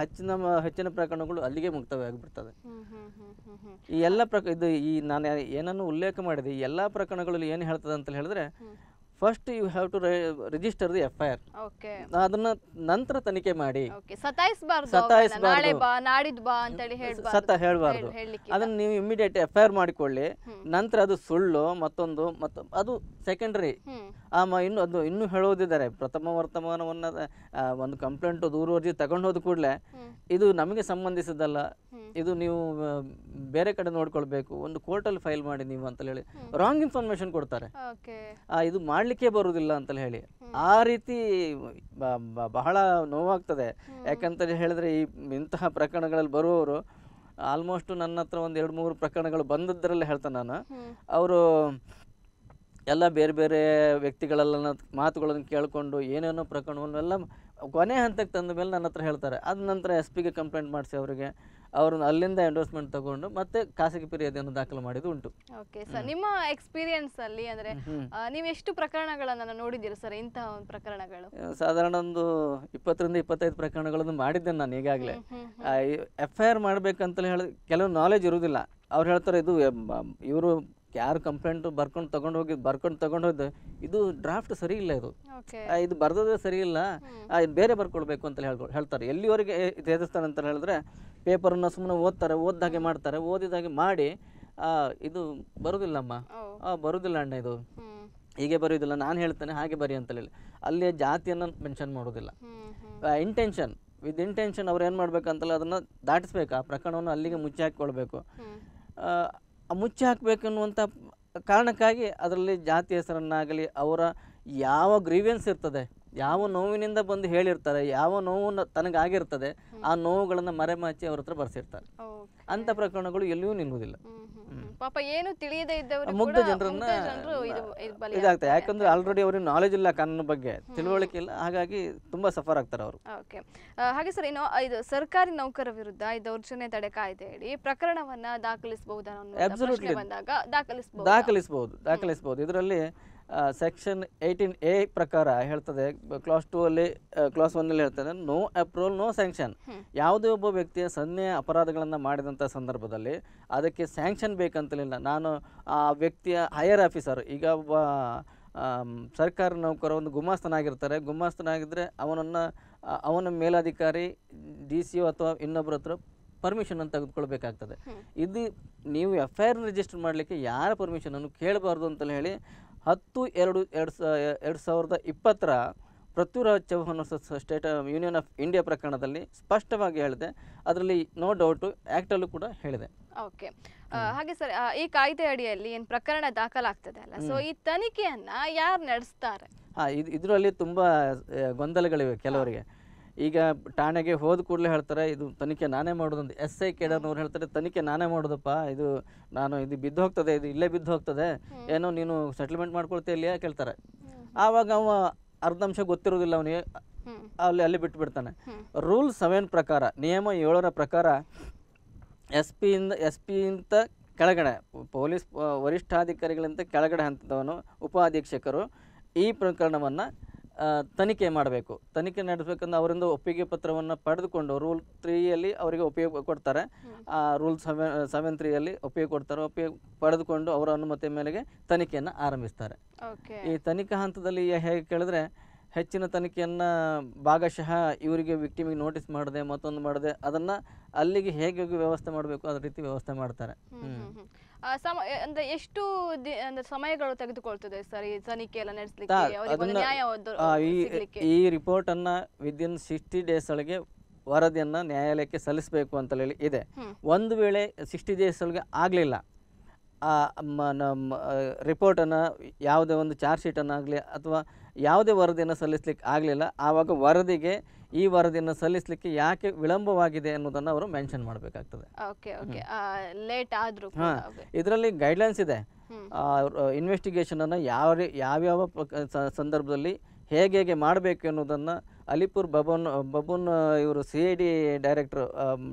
[SPEAKER 2] ಹೆಚ್ಚಿನ ಹೆಚ್ಚಿನ ಪ್ರಕರಣಗಳು ಅಲ್ಲಿಗೆ ಮುಕ್ತವೇ ಆಗಿಬಿಡ್ತದೆ ಈ ಎಲ್ಲ ಪ್ರಕ ಇದು ಈ ನಾನು ಏನನ್ನು ಉಲ್ಲೇಖ ಮಾಡಿದೆ ಈ ಎಲ್ಲ ಪ್ರಕರಣಗಳಲ್ಲಿ ಏನು ಹೇಳ್ತದೆ ಅಂತ ಹೇಳಿದ್ರೆ first you have to register the F I R ಅದನ್ನ ನಂತರ ತನಿಖೆ ಮಾಡಿ
[SPEAKER 1] ಸತ ಹೇಳಬಾರ್ದು ಅದನ್ನ
[SPEAKER 2] ನೀವು ಇಮಿಡಿಯೇಟ್ ಎಫ್ ಐ ಆರ್ ಮಾಡಿಕೊಳ್ಳಿ ನಂತರ ಅದು ಸುಳ್ಳು ಮತ್ತೊಂದು ಮತ್ತು ಅದು ಸೆಕೆಂಡ್ರಿ ಆ ಇನ್ನು ಅದು ಇನ್ನೂ ಹೇಳೋದಿದ್ದಾರೆ ಪ್ರಥಮ ವರ್ತಮಾನವನ್ನ ಒಂದು ಕಂಪ್ಲೇಂಟ್ ದೂರವರ್ಜಿ ತಗೊಂಡು ಹೋದ ಕೂಡಲೇ ಇದು ನಮಗೆ ಸಂಬಂಧಿಸಿದಲ್ಲ ಇದು ನೀವು ಬೇರೆ ಕಡೆ ನೋಡ್ಕೊಳ್ಬೇಕು ಒಂದು ಕೋರ್ಟಲ್ಲಿ ಫೈಲ್ ಮಾಡಿ ನೀವು ಅಂತ ಹೇಳಿ ರಾಂಗ್ ಇನ್ಫಾರ್ಮೇಶನ್ ಕೊಡ್ತಾರೆ ಇದು ಮಾಡಲಿಕ್ಕೆ ಬರುವುದಿಲ್ಲ ಅಂತ ಹೇಳಿ ಆ ರೀತಿ ಬಹಳ ನೋವಾಗ್ತದೆ ಯಾಕಂತ ಹೇಳಿದ್ರೆ ಈ ಇಂತಹ ಪ್ರಕರಣಗಳಲ್ಲಿ ಬರುವವರು ಆಲ್ಮೋಸ್ಟ್ ನನ್ನ ಹತ್ರ ಒಂದು ಎರಡು ಮೂರು ಪ್ರಕರಣಗಳು ಬಂದದ್ರಲ್ಲಿ ಹೇಳ್ತೇನೆ ನಾನು ಅವರು ಎಲ್ಲ ಬೇರೆ ಬೇರೆ ವ್ಯಕ್ತಿಗಳೆಲ್ಲ ಮಾತುಗಳನ್ನು ಕೇಳಿಕೊಂಡು ಏನೇನೋ ಪ್ರಕರಣವನ್ನೆಲ್ಲ ಕೊನೆ ಹಂತಕ್ಕೆ ತಂದ ಮೇಲೆ ನನ್ನ ಹತ್ರ ಹೇಳ್ತಾರೆ ಅದ ನಂತರ ಎಸ್ ಪಿಗೆ ಕಂಪ್ಲೇಂಟ್ ಮಾಡಿಸಿ ಅವರಿಗೆ ಅವರು ಅಲ್ಲಿಂದ ಎಂಡೋರ್ಸ್ಮೆಂಟ್ ತಗೊಂಡು ಮತ್ತೆ ಖಾಸಗಿ ಫಿರ್ಯಾದಿಯನ್ನು ದಾಖಲು ಮಾಡಿದ್ದು ಉಂಟು
[SPEAKER 1] ಓಕೆ ಸರ್ ನಿಮ್ಮ ಎಕ್ಸ್ಪೀರಿಯನ್ಸ್ ಅಲ್ಲಿ ಅಂದ್ರೆ ನೀವು ಎಷ್ಟು ಪ್ರಕರಣಗಳನ್ನು ನೋಡಿದ್ದೀರಾ ಸರ್ ಇಂತಹ ಒಂದು ಪ್ರಕರಣಗಳು
[SPEAKER 2] ಸಾಧಾರಣ ಒಂದು ಇಪ್ಪತ್ತರಿಂದ ಇಪ್ಪತ್ತೈದು ಪ್ರಕರಣಗಳನ್ನು ಮಾಡಿದ್ದೇನೆ ನಾನು ಈಗಾಗಲೇ ಎಫ್ ಐ ಆರ್ ಮಾಡ್ಬೇಕಂತ ಹೇಳಿ ಕೆಲವು ನಾಲೆಜ್ ಇರುವುದಿಲ್ಲ ಅವ್ರು ಹೇಳ್ತಾರೆ ಇದು ಇವರು ಯಾರು ಕಂಪ್ಲೇಂಟ್ ಬರ್ಕೊಂಡು ತಗೊಂಡು ಹೋಗಿ ಬರ್ಕೊಂಡು ತಗೊಂಡು ಹೋದ ಇದು ಡ್ರಾಫ್ಟ್ ಸರಿ ಇಲ್ಲ ಇದು ಇದು ಬರ್ದದೇ ಸರಿ ಇಲ್ಲ ಇದು ಬೇರೆ ಬರ್ಕೊಳ್ಬೇಕು ಅಂತ ಹೇಳ್ಕೊ ಹೇಳ್ತಾರೆ ಎಲ್ಲಿವರೆಗೆ ತ್ಯಜಿಸ್ತಾರೆ ಅಂತ ಹೇಳಿದ್ರೆ ಪೇಪರನ್ನು ಸುಮ್ಮನೆ ಓದ್ತಾರೆ ಓದ್ದಾಗೆ ಮಾಡ್ತಾರೆ ಓದಿದಾಗೆ ಮಾಡಿ ಆ, ಇದು ಬರುದಿಲ್ಲಮ್ಮ ಬರುದಿಲ್ಲ ಅಣ್ಣ ಇದು ಹೀಗೆ ಬರೆಯೋದಿಲ್ಲ ನಾನು ಹೇಳ್ತೇನೆ ಹಾಗೆ ಬರೀ ಅಂತ ಹೇಳಿ ಅಲ್ಲಿ ಜಾತಿಯನ್ನು ಮೆನ್ಷನ್ ಮಾಡೋದಿಲ್ಲ ಇಂಟೆನ್ಷನ್ ವಿತ್ ಇಂಟೆನ್ಷನ್ ಅವ್ರು ಏನು ಮಾಡ್ಬೇಕಂತಲ್ಲ ಅದನ್ನು ದಾಟಿಸ್ಬೇಕು ಆ ಪ್ರಕರಣವನ್ನು ಅಲ್ಲಿಗೆ ಮುಚ್ಚಿ ಹಾಕ್ಕೊಳ್ಬೇಕು ಮುಚ್ಚಿ ಹಾಕಬೇಕನ್ನುವಂಥ ಕಾರಣಕ್ಕಾಗಿ ಅದರಲ್ಲಿ ಜಾತಿ ಹೆಸರನ್ನಾಗಲಿ ಅವರ ಯಾವ ಗ್ರೀವೆನ್ಸ್ ಇರ್ತದೆ ಯಾವ ನೋವಿನಿಂದ ಬಂದು ಹೇಳಿರ್ತಾರೆ ಯಾವ ನೋವು ತನಗಾಗಿರ್ತದೆ ಆ ನೋವುಗಳನ್ನ ಮರೆಮಾಚಿ ಅವ್ರ ಹತ್ರ ಬರ್ಸಿರ್ತಾರೆ ಅಂತ ಪ್ರಕರಣಗಳು ಎಲ್ಲಿಯೂ ನಿಲ್ಲುವುದಿಲ್ಲ
[SPEAKER 1] ಪಾಪ ಏನು ತಿಳಿಯದೇ ಇದ್ದವರು ಮುಗ್ಧ ಜನರನ್ನ ಇದಾಗ್ತದೆ ಯಾಕಂದ್ರೆ
[SPEAKER 2] ಆಲ್ರೆಡಿ ಅವ್ರಿಗೆ ನಾಲೆಜ್ ಇಲ್ಲ ಕಾನೂನ ಬಗ್ಗೆ ತಿಳುವಳಿಕೆ ಇಲ್ಲ ಹಾಗಾಗಿ ತುಂಬಾ ಸಫರ್ ಆಗ್ತಾರೆ ಅವರು
[SPEAKER 1] ಹಾಗೆ ಸರ್ ಇನ್ನು ಇದು ಸರ್ಕಾರಿ ನೌಕರ ವಿರುದ್ಧ ಈ ದೌರ್ಜನ್ಯ ತಡೆ ಕಾಯ್ದೆ ಹೇಳಿ ಪ್ರಕರಣವನ್ನ ದಾಖಲಿಸಬಹುದು ಬಂದಾಗ
[SPEAKER 2] ದಾಖಲಿಸಬಹುದು ದಾಖಲಿಸಬಹುದು ಇದರಲ್ಲಿ ಸೆಕ್ಷನ್ ಏಯ್ಟೀನ್ ಎ ಪ್ರಕಾರ ಹೇಳ್ತದೆ ಕ್ಲಾಸ್ ಟೂ ಅಲ್ಲಿ ಕ್ಲಾಸ್ ಒನ್ ಅಲ್ಲಿ ಹೇಳ್ತದೆ ನೋ ಅಪ್ರೂವಲ್ ನೋ ಸ್ಯಾಂಕ್ಷನ್ ಯಾವುದೇ ಒಬ್ಬ ವ್ಯಕ್ತಿಯ ಸನ್ನೆ ಅಪರಾಧಗಳನ್ನು ಮಾಡಿದಂಥ ಸಂದರ್ಭದಲ್ಲಿ ಅದಕ್ಕೆ ಸ್ಯಾಂಕ್ಷನ್ ಬೇಕಂತಲಿಲ್ಲ ನಾನು ಆ ವ್ಯಕ್ತಿಯ ಹೈಯರ್ ಆಫೀಸರ್ ಈಗ ಒಬ್ಬ ಸರ್ಕಾರಿ ನೌಕರ ಒಂದು ಗುಮಾಸ್ತನಾಗಿರ್ತಾರೆ ಗುಮಾಸ್ತನಾಗಿದ್ದರೆ ಅವನನ್ನು ಅವನ ಮೇಲಾಧಿಕಾರಿ ಡಿ ಸಿ ಒ ಅಥವಾ ಇನ್ನೊಬ್ಬರ ಹತ್ರ ಪರ್ಮಿಷನ್ ತೆಗೆದುಕೊಳ್ಬೇಕಾಗ್ತದೆ ಇದು ನೀವು ಎಫ್ ಐ ಆರ್ ರಿಜಿಸ್ಟರ್ ಮಾಡಲಿಕ್ಕೆ ಯಾರ ಪರ್ಮಿಷನನ್ನು ಕೇಳಬಾರ್ದು ಅಂತಲೇ ಹೇಳಿ ಹತ್ತು ಎರಡು ಎರಡು ಸ ಎರಡು ಸಾವಿರದ ಇಪ್ಪತ್ತರ ಪೃಥ್ವಿರಾಜ್ಯವನ್ನು ಸ್ಟೇಟ್ ಯೂನಿಯನ್ ಆಫ್ ಇಂಡಿಯಾ ಪ್ರಕರಣದಲ್ಲಿ ಸ್ಪಷ್ಟವಾಗಿ ಹೇಳಿದೆ ಅದರಲ್ಲಿ ನೋ ಡೌಟು ಅಲ್ಲೂ ಕೂಡ ಹೇಳಿದೆ
[SPEAKER 1] ಓಕೆ ಹಾಗೆ ಸರ್ ಈ ಕಾಯ್ದೆ ಅಡಿಯಲ್ಲಿ ಏನು ಪ್ರಕರಣ ದಾಖಲಾಗ್ತದೆ ಅಲ್ಲ ಸೊ ಈ ತನಿಖೆಯನ್ನು ಯಾರು ನಡೆಸ್ತಾರೆ
[SPEAKER 2] ಹಾಂ ಇದು ಇದರಲ್ಲಿ ತುಂಬ ಗೊಂದಲಗಳಿವೆ ಕೆಲವರಿಗೆ ಈಗ ಠಾಣೆಗೆ ಹೋದ ಕೂಡಲೇ ಹೇಳ್ತಾರೆ ಇದು ತನಿಖೆ ನಾನೇ ಮಾಡೋದು ಎಸ್ ಐ ಕೇಳೋನವ್ರು ಹೇಳ್ತಾರೆ ತನಿಖೆ ನಾನೇ ಮಾಡೋದಪ್ಪ ಇದು ನಾನು ಇದು ಬಿದ್ದು ಹೋಗ್ತದೆ ಇದು ಇಲ್ಲೇ ಬಿದ್ದು ಹೋಗ್ತದೆ ಏನೋ ನೀನು ಸೆಟಲ್ಮೆಂಟ್ ಮಾಡ್ಕೊಳ್ತೀಯ ಇಲ್ಲಿಯಾ ಕೇಳ್ತಾರೆ ಆವಾಗ ಅವ ಅರ್ಧಂಶ ಗೊತ್ತಿರೋದಿಲ್ಲ ಅವನಿಗೆ ಅಲ್ಲಿ ಅಲ್ಲಿ ಬಿಟ್ಟು ಬಿಡ್ತಾನೆ ರೂಲ್ ಸೆವೆನ್ ಪ್ರಕಾರ ನಿಯಮ ಏಳರ ಪ್ರಕಾರ ಎಸ್ ಪಿಯಿಂದ ಎಸ್ ಇಂತ ಕೆಳಗಡೆ ಪೊಲೀಸ್ ವರಿಷ್ಠಾಧಿಕಾರಿಗಳಿಂದ ಕೆಳಗಡೆ ಹಂತದವನು ಅಧೀಕ್ಷಕರು ಈ ಪ್ರಕರಣವನ್ನು ತನಿಖೆ ಮಾಡಬೇಕು ತನಿಖೆ ನಡೆಸಬೇಕಂದ್ರೆ ಅವರಿಂದ ಒಪ್ಪಿಗೆ ಪತ್ರವನ್ನು ಪಡೆದುಕೊಂಡು ರೂಲ್ ತ್ರೀಯಲ್ಲಿ ಅವರಿಗೆ ಉಪಯೋಗ ಕೊಡ್ತಾರೆ ಆ ರೂಲ್ ಸೆವೆನ್ ಸೆವೆನ್ ತ್ರೀಯಲ್ಲಿ ಒಪ್ಪಿಗೆ ಕೊಡ್ತಾರೆ ಒಪ್ಪಿಗೆ ಪಡೆದುಕೊಂಡು ಅವರ ಅನುಮತಿ ಮೇರೆಗೆ ತನಿಖೆಯನ್ನು ಆರಂಭಿಸ್ತಾರೆ ಈ ತನಿಖಾ ಹಂತದಲ್ಲಿ ಹೇಗೆ ಕೇಳಿದ್ರೆ ಹೆಚ್ಚಿನ ತನಿಖೆಯನ್ನು ಭಾಗಶಃ ಇವರಿಗೆ ವಿಕ್ಟಿಮಿಗೆ ನೋಟಿಸ್ ಮಾಡಿದೆ ಮತ್ತೊಂದು ಮಾಡಿದೆ ಅದನ್ನು ಅಲ್ಲಿಗೆ ಹೇಗೆ ವ್ಯವಸ್ಥೆ ಮಾಡಬೇಕು ಅದ ರೀತಿ ವ್ಯವಸ್ಥೆ ಮಾಡ್ತಾರೆ
[SPEAKER 1] ಸಮ ಎಷ್ಟು ಸಮಯಗಳು ತೆಗೆದುಕೊಳ್ತದೆ ಸರ್ ಈ ತನಿಖೆ ಎಲ್ಲ ನಡೆಸಲಿಕ್ಕೆ
[SPEAKER 2] ಈ ರಿಪೋರ್ಟ್ ಅನ್ನ ವಿದಿನ್ ಸಿಕ್ಸ್ಟಿ ಡೇಸ್ ಒಳಗೆ ವರದಿಯನ್ನ ನ್ಯಾಯಾಲಯಕ್ಕೆ ಸಲ್ಲಿಸಬೇಕು ಅಂತ ಹೇಳಿ ಇದೆ ಒಂದು ವೇಳೆ ಸಿಕ್ಸ್ಟಿ ಡೇಸ್ ಒಳಗೆ ಆಗ್ಲಿಲ್ಲ ಆ ಮ- ಯಾವುದೇ ಒಂದು ಚಾರ್ಜ್ ಶೀಟನ್ನು ಆಗಲಿ ಅಥವಾ ಯಾವುದೇ ವರದಿಯನ್ನು ಸಲ್ಲಿಸ್ಲಿಕ್ಕೆ ಆಗಲಿಲ್ಲ ಆವಾಗ ವರದಿಗೆ ಈ ವರದಿಯನ್ನು ಸಲ್ಲಿಸಲಿಕ್ಕೆ ಯಾಕೆ ವಿಳಂಬವಾಗಿದೆ ಅನ್ನೋದನ್ನು ಅವರು ಮೆನ್ಷನ್ ಮಾಡಬೇಕಾಗ್ತದೆ ಲೇಟ್ ಇದರಲ್ಲಿ ಗೈಡ್ಲೈನ್ಸ್ ಇದೆ ಅನ್ನು ಯಾವ ಯಾವ್ಯಾವ ಸಂದರ್ಭದಲ್ಲಿ ಹೇಗೆ ಹೇಗೆ ಮಾಡಬೇಕು ಎನ್ನುವುದನ್ನು ಅಲಿಪುರ್ ಬಬನ್ ಬಬನ್ ಇವರು C I D director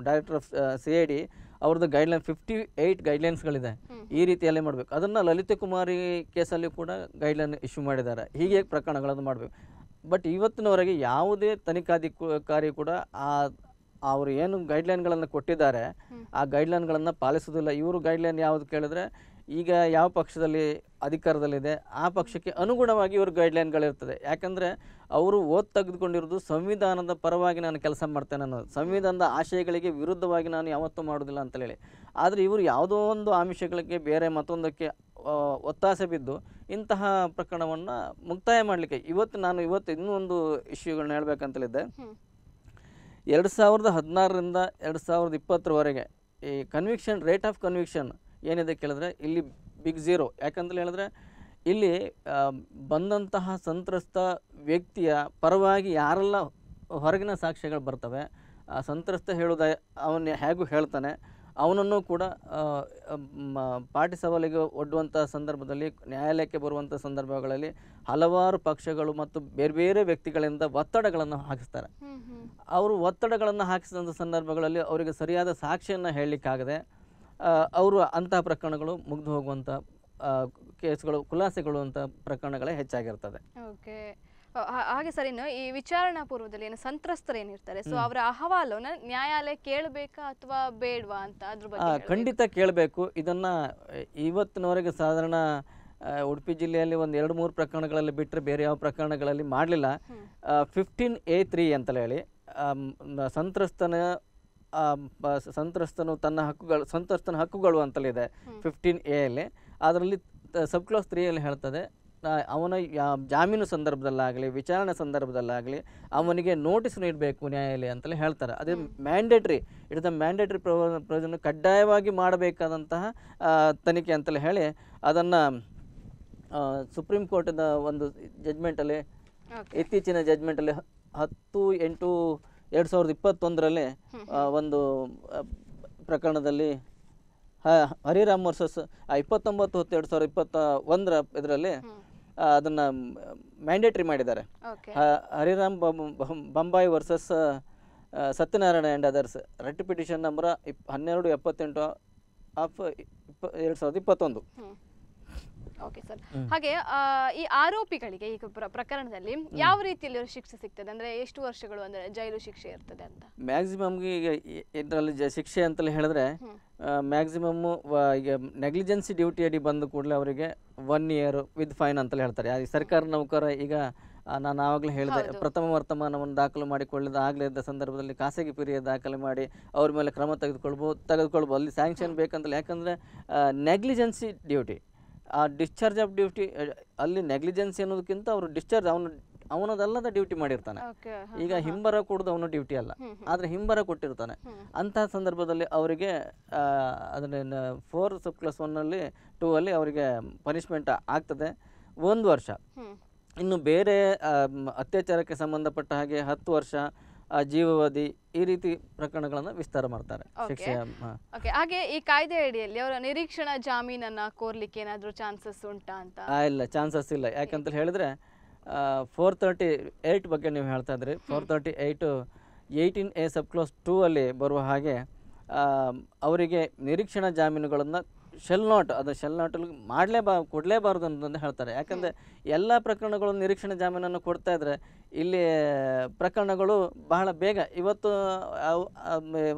[SPEAKER 2] director of C I D ಅವ್ರದ್ದು ಗೈಡ್ಲೈನ್ ಫಿಫ್ಟಿ ಏಯ್ಟ್ ಗೈಡ್ಲೈನ್ಸ್ಗಳಿದೆ ಈ ರೀತಿಯಲ್ಲೇ ಮಾಡಬೇಕು ಅದನ್ನು ಲಲಿತ ಕುಮಾರಿ ಕೇಸಲ್ಲಿ ಕೂಡ ಗೈಡ್ಲೈನ್ ಇಶ್ಯೂ ಮಾಡಿದ್ದಾರೆ ಹೀಗೆ ಪ್ರಕರಣಗಳನ್ನು ಮಾಡಬೇಕು ಬಟ್ ಇವತ್ತಿನವರೆಗೆ ಯಾವುದೇ ತನಿಖಾಧಿಕಾರಿ ಕೂಡ ಆ ಅವರು ಏನು ಗೈಡ್ಲೈನ್ಗಳನ್ನು ಕೊಟ್ಟಿದ್ದಾರೆ ಆ ಗೈಡ್ಲೈನ್ಗಳನ್ನು ಪಾಲಿಸೋದಿಲ್ಲ ಇವರು ಗೈಡ್ಲೈನ್ ಯಾವುದು ಕೇಳಿದ್ರೆ ಈಗ ಯಾವ ಪಕ್ಷದಲ್ಲಿ ಅಧಿಕಾರದಲ್ಲಿದೆ ಆ ಪಕ್ಷಕ್ಕೆ ಅನುಗುಣವಾಗಿ ಇವರು ಗೈಡ್ಲೈನ್ಗಳಿರ್ತದೆ ಯಾಕಂದರೆ ಅವರು ಓದ್ ತೆಗೆದುಕೊಂಡಿರೋದು ಸಂವಿಧಾನದ ಪರವಾಗಿ ನಾನು ಕೆಲಸ ಮಾಡ್ತೇನೆ ಅನ್ನೋದು ಸಂವಿಧಾನದ ಆಶಯಗಳಿಗೆ ವಿರುದ್ಧವಾಗಿ ನಾನು ಯಾವತ್ತೂ ಮಾಡೋದಿಲ್ಲ ಅಂತೇಳಿ ಆದರೆ ಇವರು ಯಾವುದೋ ಒಂದು ಆಮಿಷಗಳಿಗೆ ಬೇರೆ ಮತ್ತೊಂದಕ್ಕೆ ಒತ್ತಾಸೆ ಬಿದ್ದು ಇಂತಹ ಪ್ರಕರಣವನ್ನು ಮುಕ್ತಾಯ ಮಾಡಲಿಕ್ಕೆ ಇವತ್ತು ನಾನು ಇವತ್ತು ಇನ್ನೂ ಒಂದು ಇಶ್ಯೂಗಳನ್ನ ಹೇಳ್ಬೇಕಂತಲಿದ್ದೆ ಎರಡು ಸಾವಿರದ ಹದಿನಾರರಿಂದ ಎರಡು ಸಾವಿರದ ಇಪ್ಪತ್ತರವರೆಗೆ ಈ ಕನ್ವಿಕ್ಷನ್ ರೇಟ್ ಆಫ್ ಕನ್ವಿಕ್ಷನ್ ಏನಿದೆ ಕೇಳಿದ್ರೆ ಇಲ್ಲಿ ಬಿಗ್ ಝೀರೋ ಯಾಕಂತಲೇ ಹೇಳಿದ್ರೆ ಇಲ್ಲಿ ಬಂದಂತಹ ಸಂತ್ರಸ್ತ ವ್ಯಕ್ತಿಯ ಪರವಾಗಿ ಯಾರೆಲ್ಲ ಹೊರಗಿನ ಸಾಕ್ಷ್ಯಗಳು ಬರ್ತವೆ ಆ ಸಂತ್ರಸ್ತ ಹೇಳೋದ ಅವನ್ನ ಹೇಗೂ ಹೇಳ್ತಾನೆ ಅವನನ್ನು ಕೂಡ ಪಾಟಿ ಸವಾಲಿಗೆ ಒಡ್ಡುವಂಥ ಸಂದರ್ಭದಲ್ಲಿ ನ್ಯಾಯಾಲಯಕ್ಕೆ ಬರುವಂಥ ಸಂದರ್ಭಗಳಲ್ಲಿ ಹಲವಾರು ಪಕ್ಷಗಳು ಮತ್ತು ಬೇರೆ ಬೇರೆ ವ್ಯಕ್ತಿಗಳಿಂದ ಒತ್ತಡಗಳನ್ನು ಹಾಕಿಸ್ತಾರೆ ಅವರು ಒತ್ತಡಗಳನ್ನು ಹಾಕಿಸಿದಂಥ ಸಂದರ್ಭಗಳಲ್ಲಿ ಅವರಿಗೆ ಸರಿಯಾದ ಸಾಕ್ಷಿಯನ್ನು ಹೇಳಲಿಕ್ಕಾಗದೆ ಅವರು ಅಂತಹ ಪ್ರಕರಣಗಳು ಮುಗ್ದು ಹೋಗುವಂಥ ಕೇಸ್ಗಳು ಖುಲಾಸೆಗಳು ಅಂತ ಪ್ರಕರಣಗಳೇ ಹೆಚ್ಚಾಗಿರ್ತದೆ
[SPEAKER 1] ಓಕೆ ಹಾಗೆ ಸರ್ ಇನ್ನು ಈ ವಿಚಾರಣಾ ಪೂರ್ವದಲ್ಲಿ ಏನು ಸಂತ್ರಸ್ತರು ಏನಿರ್ತಾರೆ ಸೊ ಅವರ ಅಹವಾಲು ನ್ಯಾಯಾಲಯ ಕೇಳಬೇಕಾ ಅಥವಾ ಬೇಡವಾ ಅಂತ ಅದ್ರ ಬಗ್ಗೆ
[SPEAKER 2] ಖಂಡಿತ ಕೇಳಬೇಕು ಇದನ್ನ ಇವತ್ತಿನವರೆಗೆ ಸಾಧಾರಣ ಉಡುಪಿ ಜಿಲ್ಲೆಯಲ್ಲಿ ಒಂದು ಎರಡು ಮೂರು ಪ್ರಕರಣಗಳಲ್ಲಿ ಬಿಟ್ಟರೆ ಬೇರೆ ಯಾವ ಪ್ರಕರಣಗಳಲ್ಲಿ ಮಾಡಲಿಲ್ಲ ಫಿಫ್ಟೀನ್ ಎ ತ್ರೀ ಅಂತಲೇ ಹೇಳಿ ಸಂತ್ರಸ್ತನ ಸಂತ್ರಸ್ತನು ತನ್ನ ಹಕ್ಕುಗಳು ಸಂತ್ರಸ್ತನ ಹಕ್ಕುಗಳು ಅಂತಲೇ ಇದೆ ಫಿಫ್ಟೀನ್ ಎ ಅಲ್ಲಿ ಅದರಲ್ಲಿ ಸಬ್ ಕ್ಲಾಸ್ ತ್ರೀಯಲ್ಲಿ ಹೇಳ್ತದೆ ಅವನ ಜಾಮೀನು ಸಂದರ್ಭದಲ್ಲಾಗಲಿ ವಿಚಾರಣೆ ಸಂದರ್ಭದಲ್ಲಾಗಲಿ ಅವನಿಗೆ ನೋಟಿಸ್ ನೀಡಬೇಕು ನ್ಯಾಯಾಲಯ ಅಂತಲೇ ಹೇಳ್ತಾರೆ ಅದೇ ಮ್ಯಾಂಡೇಟ್ರಿ ಇಟ್ ದ ಮ್ಯಾಂಡೇಟ್ರಿ ಪ್ರಯೋಜನ ಕಡ್ಡಾಯವಾಗಿ ಮಾಡಬೇಕಾದಂತಹ ತನಿಖೆ ಅಂತಲೇ ಹೇಳಿ ಅದನ್ನು ಸುಪ್ರೀಂ ಕೋರ್ಟಿನ ಒಂದು ಜಜ್ಮೆಂಟಲ್ಲಿ ಇತ್ತೀಚಿನ ಜಜ್ಮೆಂಟಲ್ಲಿ ಹತ್ತು ಎಂಟು ಎರಡು ಸಾವಿರದ ಇಪ್ಪತ್ತೊಂದರಲ್ಲಿ ಒಂದು ಪ್ರಕರಣದಲ್ಲಿ ಹರಿರಾಮ್ ವರ್ಸಸ್ ಇಪ್ಪತ್ತೊಂಬತ್ತು ಹತ್ತು ಎರಡು ಸಾವಿರದ ಇಪ್ಪತ್ತ ಒಂದರ ಇದರಲ್ಲಿ ಅದನ್ನು ಮ್ಯಾಂಡೇಟ್ರಿ ಮಾಡಿದ್ದಾರೆ Hariram Bambai versus Satyanarayana and others writ petition number ಇಪ್ ಹನ್ನೆರಡು ಎಪ್ಪತ್ತೆಂಟು ಆಫ್ ಇಪ್ಪ ಎರಡು ಸಾವಿರದ ಇಪ್ಪತ್ತೊಂದು
[SPEAKER 1] ಓಕೆ ಸರ್ ಹಾಗೆ ಈ ಆರೋಪಿಗಳಿಗೆ ಈ ಪ್ರಕರಣದಲ್ಲಿ ಯಾವ ರೀತಿಯಲ್ಲಿ ಶಿಕ್ಷೆ ಸಿಗ್ತದೆ ಅಂದ್ರೆ ಎಷ್ಟು ವರ್ಷಗಳು ಅಂದ್ರೆ ಜೈಲು ಶಿಕ್ಷೆ ಇರ್ತದೆ ಅಂತ
[SPEAKER 2] ಮ್ಯಾಕ್ಸಿಮಮ್ ಈಗ ಇದರಲ್ಲಿ ಶಿಕ್ಷೆ ಅಂತಲೇ ಹೇಳಿದ್ರೆ ಮ್ಯಾಕ್ಸಿಮಮ್ ಈಗ ನೆಗ್ಲಿಜೆನ್ಸಿ ಡ್ಯೂಟಿ ಅಡಿ ಬಂದ ಕೂಡಲೇ ಅವರಿಗೆ ಒನ್ ಇಯರ್ ವಿತ್ ಫೈನ್ ಅಂತಲೇ ಹೇಳ್ತಾರೆ ಸರ್ಕಾರ ನೌಕರ ಈಗ ನಾನು ಆವಾಗಲೇ ಹೇಳಿದೆ ಪ್ರಥಮ ವರ್ತಮಾನವನ್ನು ದಾಖಲು ಮಾಡಿಕೊಳ್ಳದ ಆಗಲೇ ಇದ್ದ ಸಂದರ್ಭದಲ್ಲಿ ಖಾಸಗಿ ಪಿರಿಯ ದಾಖಲೆ ಮಾಡಿ ಅವ್ರ ಮೇಲೆ ಕ್ರಮ ತೆಗೆದುಕೊಳ್ಬೋದು ತೆಗೆದುಕೊಳ್ಬೋದು ಅಲ್ಲಿ ಸ್ಯಾಂಕ್ಷನ್ ಬೇಕಂತಲ್ಲ ಯಾಕಂದರೆ ನೆಗ್ಲಿಜೆನ್ಸಿ ಡ್ಯೂಟಿ ಆ ಡಿಸ್ಚಾರ್ಜ್ ಆಫ್ ಡ್ಯೂಟಿ ಅಲ್ಲಿ ನೆಗ್ಲಿಜೆನ್ಸ್ ಅನ್ನೋದಕ್ಕಿಂತ ಅವರು ಡಿಸ್ಚಾರ್ಜ್ ಅವನು ಅವನದಲ್ಲದ ಡ್ಯೂಟಿ ಮಾಡಿರ್ತಾನೆ ಈಗ ಹಿಂಬರ ಕೊಡೋದು ಅವನು ಡ್ಯೂಟಿ ಅಲ್ಲ ಆದರೆ ಹಿಂಬರ ಕೊಟ್ಟಿರ್ತಾನೆ ಅಂತಹ ಸಂದರ್ಭದಲ್ಲಿ ಅವರಿಗೆ ಅದನ್ನ ಫೋರ್ ಸಬ್ ಕ್ಲಾಸ್ ಒನ್ನಲ್ಲಿ ಟೂ ಅಲ್ಲಿ ಅವರಿಗೆ ಪನಿಷ್ಮೆಂಟ್ ಆಗ್ತದೆ ಒಂದು ವರ್ಷ ಇನ್ನು ಬೇರೆ ಅತ್ಯಾಚಾರಕ್ಕೆ ಸಂಬಂಧಪಟ್ಟ ಹಾಗೆ ಹತ್ತು ವರ್ಷ ಜೀವವಾದಿ ಈ ರೀತಿ ಪ್ರಕರಣಗಳನ್ನು ವಿಸ್ತಾರ ಮಾಡ್ತಾರೆ
[SPEAKER 1] ಹಾಗೆ ಈ ಕಾಯ್ದೆ ಅಡಿಯಲ್ಲಿ ಅವರ ನಿರೀಕ್ಷಣಾ ಜಾಮೀನನ್ನ ಕೋರ್ಲಿಕ್ಕೆ ಏನಾದರೂ ಚಾನ್ಸಸ್ ಉಂಟಾ ಅಂತ
[SPEAKER 2] ಇಲ್ಲ ಚಾನ್ಸಸ್ ಇಲ್ಲ ಯಾಕಂತ ಹೇಳಿದ್ರೆ ಫೋರ್ ತರ್ಟಿ ಏಟ್ ಬಗ್ಗೆ ನೀವು ಹೇಳ್ತಾ ಇದ್ರಿ four thirty eight eighteen A sub clause two ಅಲ್ಲಿ ಬರುವ ಹಾಗೆ ಅವರಿಗೆ ನಿರೀಕ್ಷಣಾ ಜಾಮೀನುಗಳನ್ನು ಶೆಲ್ ನಾಟ್ ಅದು ಶೆಲ್ ನಾಟಲ್ಲಿ ಬಾ ಕೊಡಲೇಬಾರ್ದು ಅಂತಂದು ಹೇಳ್ತಾರೆ ಯಾಕಂದರೆ ಎಲ್ಲ ಪ್ರಕರಣಗಳು ನಿರೀಕ್ಷಣೆ ಜಾಮೀನನ್ನು ಕೊಡ್ತಾ ಇದ್ದರೆ ಇಲ್ಲಿ ಪ್ರಕರಣಗಳು ಬಹಳ ಬೇಗ ಇವತ್ತು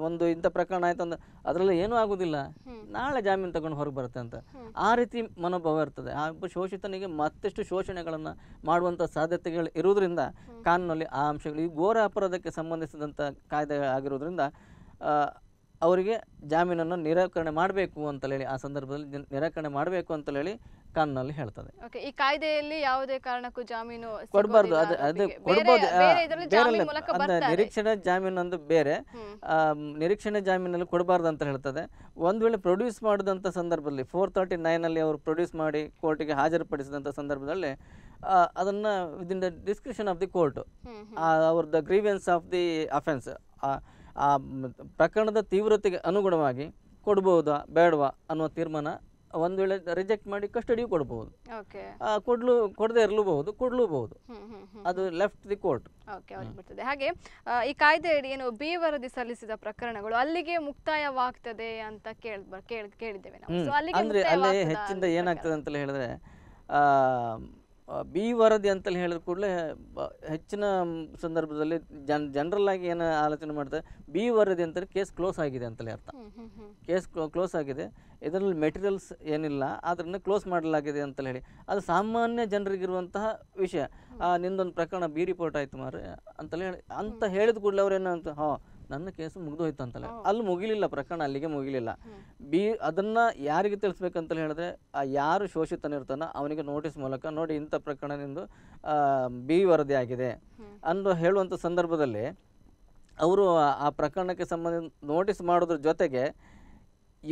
[SPEAKER 2] ಒಂದು ಇಂಥ ಪ್ರಕರಣ ಆಯ್ತು ಅಂದ್ರೆ ಅದರಲ್ಲಿ ಏನೂ ಆಗೋದಿಲ್ಲ ನಾಳೆ ಜಾಮೀನು ತಗೊಂಡು ಹೊರಗೆ ಬರುತ್ತೆ ಅಂತ ಆ ರೀತಿ ಮನೋಭಾವ ಇರ್ತದೆ ಆ ಶೋಷಿತನಿಗೆ ಮತ್ತಷ್ಟು ಶೋಷಣೆಗಳನ್ನು ಮಾಡುವಂಥ ಸಾಧ್ಯತೆಗಳು ಇರುವುದರಿಂದ ಕಾನೂನಲ್ಲಿ ಆ ಅಂಶಗಳು ಈ ಘೋರ ಅಪರಾಧಕ್ಕೆ ಸಂಬಂಧಿಸಿದಂಥ ಕಾಯ್ದೆ ಆಗಿರೋದ್ರಿಂದ ಅವರಿಗೆ ಜಾಮೀನನ್ನು ನಿರಾಕರಣೆ ಮಾಡಬೇಕು ಅಂತ ಹೇಳಿ ಆ ಸಂದರ್ಭದಲ್ಲಿ ನಿರಾಕರಣೆ ಮಾಡಬೇಕು ಅಂತ ಹೇಳಿ ಕಾನೂನಲ್ಲಿ ಹೇಳ್ತದೆ
[SPEAKER 1] ಈ ಕಾಯ್ದೆಯಲ್ಲಿ ಯಾವುದೇ ಕಾರಣಕ್ಕೂ ಜಾಮೀನು ಕೊಡಬಾರ್ದು ಅದು
[SPEAKER 2] ಅದು ನಿರೀಕ್ಷಣೆ ಜಾಮೀನು ಒಂದು ಬೇರೆ ಆ, ನಿರೀಕ್ಷಣೆ ಜಾಮೀನಲ್ಲಿ ಕೊಡಬಾರ್ದು ಅಂತ ಹೇಳ್ತದೆ ಒಂದ್ ವೇಳೆ ಪ್ರೊಡ್ಯೂಸ್ ಮಾಡಿದಂತ ಸಂದರ್ಭದಲ್ಲಿ ಫೋರ್ ತರ್ಟಿ ಅಲ್ಲಿ ಅವರು ಪ್ರೊಡ್ಯೂಸ್ ಮಾಡಿ ಕೋರ್ಟ್ಗೆ ಹಾಜರುಪಡಿಸಿದಂತ ಸಂದರ್ಭದಲ್ಲಿ ಅದನ್ನ within the description of the court ಅವ್ರ the grievance of the offence ಆ ಪ್ರಕರಣದ ತೀವ್ರತೆಗೆ ಅನುಗುಣವಾಗಿ ಕೊಡ್ಬೋದಾ ಬೇಡವಾ ಅನ್ನೋ ತೀರ್ಮಾನ ಒಂದು ವೇಳೆ ರಿಜೆಕ್ಟ್ ಮಾಡಿ ಕಸ್ಟಡಿಯೂ ಕೊಡಬಹುದು ಕೊಡ್ಲು ಕೊಡದೆ ಇರಲೂಬಹುದು ಕೊಡ್ಲೂಬಹುದು ಅದು ಲೆಫ್ಟ್ ದಿ ಕೋರ್ಟ್
[SPEAKER 1] ಬಿಡ್ತದೆ ಹಾಗೆ ಈ ಕಾಯ್ದೆಯಡಿ ಏನು ಬಿ ವರದಿ ಸಲ್ಲಿಸಿದ ಪ್ರಕರಣಗಳು ಅಲ್ಲಿಗೆ ಮುಕ್ತಾಯವಾಗ್ತದೆ ಅಂತ ಕೇಳಿದ್ದೇವೆ ನಾವು ಅಂದ್ರೆ ಅಲ್ಲಿ ಹೆಚ್ಚಿಂದ
[SPEAKER 2] ಏನಾಗ್ತದೆ ಅಂತ ಹೇಳಿದ್ರೆ ಆ ಬಿ ವರದಿ ಅಂತಲೇ ಹೇಳಿದ ಕೂಡಲೇ ಹೆಚ್ಚಿನ ಸಂದರ್ಭದಲ್ಲಿ ಜನ್ ಜನರಲ್ ಆಗಿ ಏನು ಆಲೋಚನೆ ಮಾಡ್ತಾರೆ ಬಿ ವರದಿ ಅಂತ ಕೇಸ್ ಕ್ಲೋಸ್ ಆಗಿದೆ ಅಂತಲೇ ಅರ್ಥ ಕೇಸ್ ಕ್ಲೋಸ್ ಆಗಿದೆ ಇದರಲ್ಲಿ ಮೆಟೀರಿಯಲ್ಸ್ ಏನಿಲ್ಲ ಅದನ್ನು ಕ್ಲೋಸ್ ಮಾಡಲಾಗಿದೆ ಅಂತಲೇ ಹೇಳಿ ಅದು ಸಾಮಾನ್ಯ ಜನರಿಗಿರುವಂತಹ ವಿಷಯ ನಿಂದೊಂದು ಪ್ರಕರಣ ಬಿ ರಿಪೋರ್ಟ್ ಆಯಿತು ಮಾರ್ರೆ ಅಂತಲೇ ಹೇಳಿ ಅಂತ ಹೇಳಿದ ಕೂಡಲೇ ಅವ್ರು ಅಂತ ಹಾಂ ನನ್ನ ಕೇಸು ಮುಗಿದೋಯ್ತು ಅಂತಲೇ ಅಲ್ಲಿ ಮುಗಿಲಿಲ್ಲ ಪ್ರಕರಣ ಅಲ್ಲಿಗೆ ಮುಗಿಲಿಲ್ಲ ಬಿ ಅದನ್ನ ಯಾರಿಗೆ ತಿಳಿಸ್ಬೇಕಂತ ಹೇಳಿದ್ರೆ ಆ ಯಾರು ಇರ್ತಾನೋ ಅವನಿಗೆ ನೋಟಿಸ್ ಮೂಲಕ ನೋಡಿ ಇಂಥ ಪ್ರಕರಣ ನಿಂದು ಬಿ ವರದಿ ಆಗಿದೆ ಅಂದು ಹೇಳುವಂಥ ಸಂದರ್ಭದಲ್ಲಿ ಅವರು ಆ ಪ್ರಕರಣಕ್ಕೆ ಸಂಬಂಧ ನೋಟಿಸ್ ಮಾಡೋದ್ರ ಜೊತೆಗೆ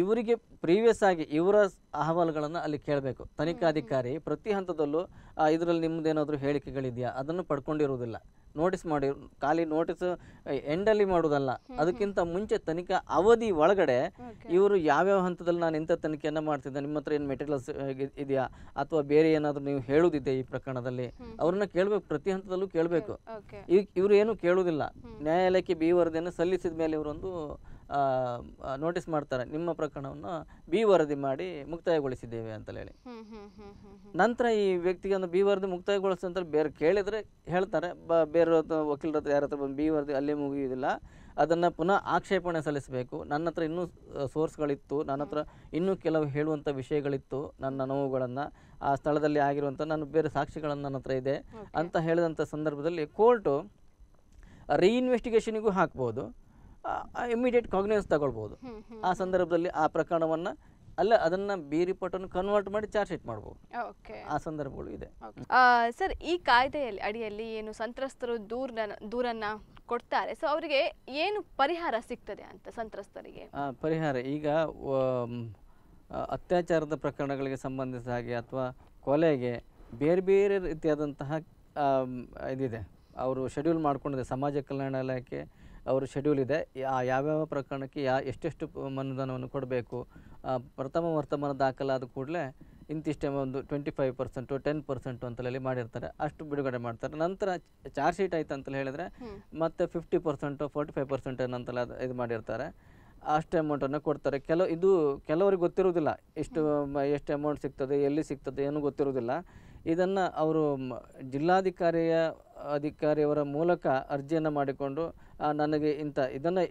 [SPEAKER 2] ಇವರಿಗೆ ಪ್ರೀವಿಯಸ್ ಆಗಿ ಇವರ ಅಹವಾಲುಗಳನ್ನು ಅಲ್ಲಿ ಕೇಳಬೇಕು ತನಿಖಾಧಿಕಾರಿ ಪ್ರತಿ ಹಂತದಲ್ಲೂ ಇದರಲ್ಲಿ ನಿಮ್ಮದೇನಾದರೂ ಹೇಳಿಕೆಗಳಿದೆಯಾ ಅದನ್ನು ಪಡ್ಕೊಂಡಿರುವುದಿಲ್ಲ ನೋಟಿಸ್ ಮಾಡಿ ಖಾಲಿ ನೋಟಿಸ್ ಎಂಡಲ್ಲಿ ಮಾಡುವುದಲ್ಲ ಅದಕ್ಕಿಂತ ಮುಂಚೆ ತನಿಖಾ ಅವಧಿ ಒಳಗಡೆ ಇವರು ಯಾವ್ಯಾವ ಹಂತದಲ್ಲಿ ನಾನು ಇಂಥ ತನಿಖೆಯನ್ನು ಮಾಡ್ತಿದ್ದೆ ನಿಮ್ಮ ಹತ್ರ ಏನು ಮೆಟೀರಿಯಲ್ಸ್ ಇದೆಯಾ ಅಥವಾ ಬೇರೆ ಏನಾದರೂ ನೀವು ಹೇಳುದಿದೆ ಈ ಪ್ರಕರಣದಲ್ಲಿ ಅವ್ರನ್ನ ಕೇಳಬೇಕು ಪ್ರತಿ ಹಂತದಲ್ಲೂ ಕೇಳಬೇಕು ಇವರು ಏನು ಕೇಳುವುದಿಲ್ಲ ನ್ಯಾಯಾಲಯಕ್ಕೆ ಬಿ ವರದಿಯನ್ನು ಸಲ್ಲಿಸಿದ ಮೇಲೆ ಇವರೊಂದು ನೋಟಿಸ್ ಮಾಡ್ತಾರೆ ನಿಮ್ಮ ಪ್ರಕರಣವನ್ನು ಬಿ ವರದಿ ಮಾಡಿ ಮುಕ್ತಾಯಗೊಳಿಸಿದ್ದೇವೆ ಹೇಳಿ ನಂತರ ಈ ವ್ಯಕ್ತಿಗೆ ಒಂದು ಬಿ ವರದಿ ಮುಕ್ತಾಯಗೊಳಿಸಿದ ಬೇರೆ ಕೇಳಿದರೆ ಹೇಳ್ತಾರೆ ಬ ಬೇರೆ ವಕೀಲರ ಹತ್ರ ಯಾರ ಹತ್ರ ಬಂದು ಬಿ ವರದಿ ಅಲ್ಲೇ ಮುಗಿಯೋದಿಲ್ಲ ಅದನ್ನು ಪುನಃ ಆಕ್ಷೇಪಣೆ ಸಲ್ಲಿಸಬೇಕು ನನ್ನ ಹತ್ರ ಇನ್ನೂ ಸೋರ್ಸ್ಗಳಿತ್ತು ನನ್ನ ಹತ್ರ ಇನ್ನೂ ಕೆಲವು ಹೇಳುವಂಥ ವಿಷಯಗಳಿತ್ತು ನನ್ನ ನೋವುಗಳನ್ನು ಆ ಸ್ಥಳದಲ್ಲಿ ಆಗಿರುವಂಥ ನಾನು ಬೇರೆ ಸಾಕ್ಷಿಗಳನ್ನು ನನ್ನ ಹತ್ರ ಇದೆ ಅಂತ ಹೇಳಿದಂಥ ಸಂದರ್ಭದಲ್ಲಿ ಕೋರ್ಟು ರೀಇನ್ವೆಸ್ಟಿಗೇಷನಿಗೂ ಹಾಕ್ಬೋದು ಇಮಿಡಿಯೇಟ್ ಕಾಗ್ನೆನ್ಸ್ ತಗೊಳ್ಬೋದು
[SPEAKER 3] ಆ ಸಂದರ್ಭದಲ್ಲಿ
[SPEAKER 2] ಆ ಪ್ರಕರಣವನ್ನು ಅಲ್ಲ ಅದನ್ನ ಬೇರಿಪಟ್ಟನ್ನು ಕನ್ವರ್ಟ್ ಮಾಡಿ ಚಾರ್ಜ್ ಶೀಟ್ ಮಾಡಬಹುದು ಆ ಸಂದರ್ಭಗಳು ಇದೆ
[SPEAKER 1] ಸರ್ ಈ ಕಾಯ್ದೆಯಲ್ಲಿ ಅಡಿಯಲ್ಲಿ ಏನು ಸಂತ್ರಸ್ತರು ದೂರ ದೂರನ್ನ ಕೊಡ್ತಾರೆ ಸೊ ಅವರಿಗೆ ಏನು ಪರಿಹಾರ ಸಿಗ್ತದೆ ಅಂತ ಸಂತ್ರಸ್ತರಿಗೆ
[SPEAKER 2] ಪರಿಹಾರ ಈಗ ಅತ್ಯಾಚಾರದ ಪ್ರಕರಣಗಳಿಗೆ ಸಂಬಂಧಿಸಿದ ಹಾಗೆ ಅಥವಾ ಕೊಲೆಗೆ ಬೇರೆ ಬೇರೆ ರೀತಿಯಾದಂತಹ ಇದಿದೆ ಅವರು ಶೆಡ್ಯೂಲ್ ಮಾಡಿಕೊಂಡಿದೆ ಸಮಾಜ ಕಲ್ಯಾಣ ಇಲಾಖೆ ಅವರು ಶೆಡ್ಯೂಲ್ ಇದೆ ಯಾವ್ಯಾವ ಪ್ರಕರಣಕ್ಕೆ ಯಾ ಎಷ್ಟೆಷ್ಟು ಅನುದಾನವನ್ನು ಕೊಡಬೇಕು ಪ್ರಥಮ ವರ್ತಮಾನ ದಾಖಲಾದ ಕೂಡಲೇ ಇಂತಿಷ್ಟೇ ಒಂದು twenty five percent ten percent ಅಂತಲೇ ಮಾಡಿರ್ತಾರೆ ಅಷ್ಟು ಬಿಡುಗಡೆ ಮಾಡ್ತಾರೆ ನಂತರ ಚಾರ್ಜ್ ಶೀಟ್ ಆಯ್ತು ಅಂತಲೇ ಹೇಳಿದರೆ ಮತ್ತೆ fifty percent forty five percent ಅಂತಲೇ ಇದು ಮಾಡಿರ್ತಾರೆ ಅಷ್ಟು ಅಮೌಂಟನ್ನು ಕೊಡ್ತಾರೆ ಕೆಲವು ಇದು ಕೆಲವರಿಗೆ ಗೊತ್ತಿರೋದಿಲ್ಲ ಎಷ್ಟು ಎಷ್ಟು ಅಮೌಂಟ್ ಸಿಗ್ತದೆ ಎಲ್ಲಿ ಸಿಗ್ತದೆ ಏನೂ ಗೊತ್ತಿರೋದಿಲ್ಲ ಇದನ್ನು ಅವರು ಜಿಲ್ಲಾಧಿಕಾರಿಯ ಅಧಿಕಾರಿಯವರ ಮೂಲಕ ಅರ್ಜಿಯನ್ನು ಮಾಡಿಕೊಂಡು ನನಗೆ ಇಂಥ ಇದನ್ನು